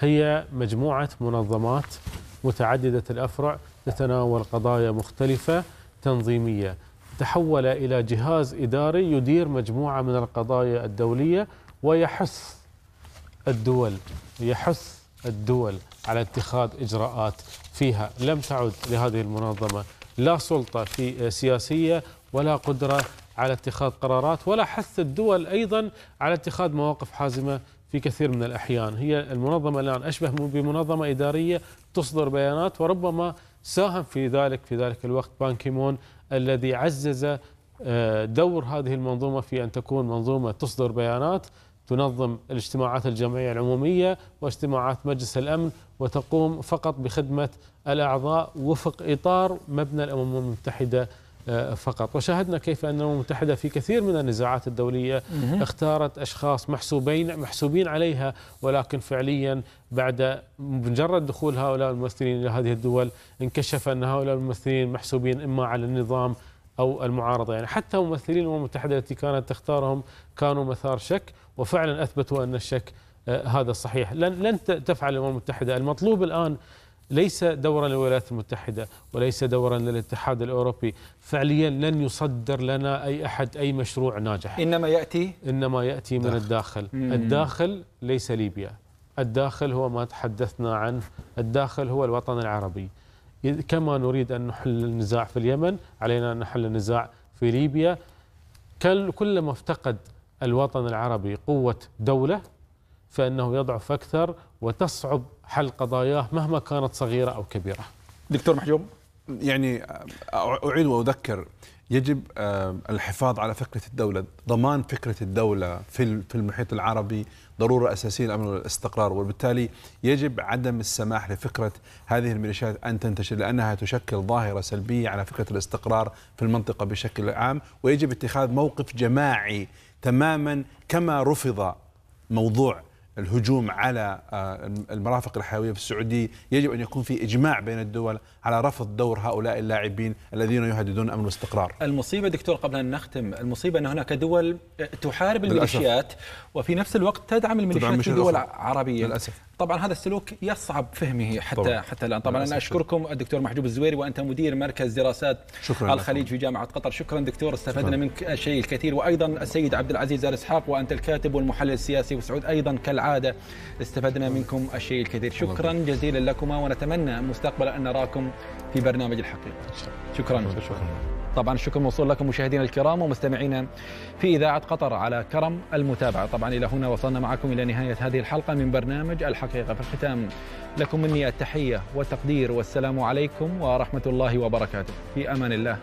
هي مجموعه منظمات متعدده الافرع تتناول قضايا مختلفه تنظيميه. تحول الى جهاز اداري يدير مجموعه من القضايا الدوليه ويحث الدول يحث الدول على اتخاذ اجراءات فيها لم تعد لهذه المنظمه لا سلطه في سياسيه ولا قدره على اتخاذ قرارات ولا حث الدول ايضا على اتخاذ مواقف حازمه في كثير من الاحيان هي المنظمه الان اشبه بمنظمه اداريه تصدر بيانات وربما ساهم في ذلك في ذلك الوقت بانكيمون الذي عزز آه، دور هذه المنظومة في أن تكون منظومة تصدر بيانات تنظم الاجتماعات الجمعية العمومية واجتماعات مجلس الأمن وتقوم فقط بخدمة الأعضاء وفق إطار مبنى الأمم المتحدة آه، فقط وشاهدنا كيف أن الأمم المتحدة في كثير من النزاعات الدولية اختارت أشخاص محسوبين محسوبين عليها ولكن فعليا بعد مجرد دخول هؤلاء الممثلين إلى هذه الدول انكشف أن هؤلاء الممثلين محسوبين إما على النظام أو المعارضة يعني حتى ممثلين الأمم المتحدة التي كانت تختارهم كانوا مثار شك وفعلا أثبتوا أن الشك آه، هذا صحيح لن لن تفعل الامم المتحده المطلوب الان ليس دورا للولايات المتحدة وليس دورا للاتحاد الأوروبي فعليا لن يصدر لنا أي أحد أي مشروع ناجح إنما يأتي إنما يأتي من داخل. الداخل مم. الداخل ليس ليبيا الداخل هو ما تحدثنا عنه الداخل هو الوطن العربي كما نريد أن نحل النزاع في اليمن علينا أن نحل النزاع في ليبيا كلما افتقد الوطن العربي قوة دولة فإنه يضعف أكثر وتصعب حل قضاياه مهما كانت صغيرة أو كبيرة دكتور محجوب يعني أعيد وأذكر يجب آه، الحفاظ على فكرة الدولة ضمان فكرة الدولة في المحيط العربي ضرورة أساسية للأمن والاستقرار وبالتالي يجب عدم السماح لفكرة هذه الميليشيات أن تنتشر لأنها تشكل ظاهرة سلبية على فكرة الاستقرار في المنطقة بشكل عام ويجب اتخاذ موقف جماعي تماما كما رفض موضوع الهجوم على آه، المرافق الحيويه في السعوديه يجب ان يكون في اجماع بين الدول على رفض دور هؤلاء اللاعبين الذين يهددون امن الاستقرار المصيبه دكتور قبل ان نختم المصيبه ان هناك دول تحارب الميليشيات وفي نفس الوقت تدعم الميليشيات في دول عربيه للاسف طبعا هذا السلوك يصعب فهمه حتى طبعا. حتى الان طبعا انا اشكركم الدكتور محجوب الزويري وانت مدير مركز دراسات شكرا الخليج في جامعه قطر شكرا دكتور استفدنا شكرا. منك شيء الكثير وايضا السيد عبد العزيز ال اسحاق وانت الكاتب والمحلل السياسي وسعود ايضا كالعاده استفدنا منكم الشيء الكثير شكرا جزيلا لكما ونتمنى مستقبلا ان نراكم في برنامج الحقيقه شكرا, شكرا. شكرا. طبعا الشكر موصول لكم مشاهدينا الكرام ومستمعينا في إذاعة قطر على كرم المتابعة طبعا إلى هنا وصلنا معكم إلى نهاية هذه الحلقة من برنامج الحقيقة في الختام لكم مني التحية والتقدير والسلام عليكم ورحمة الله وبركاته في أمان الله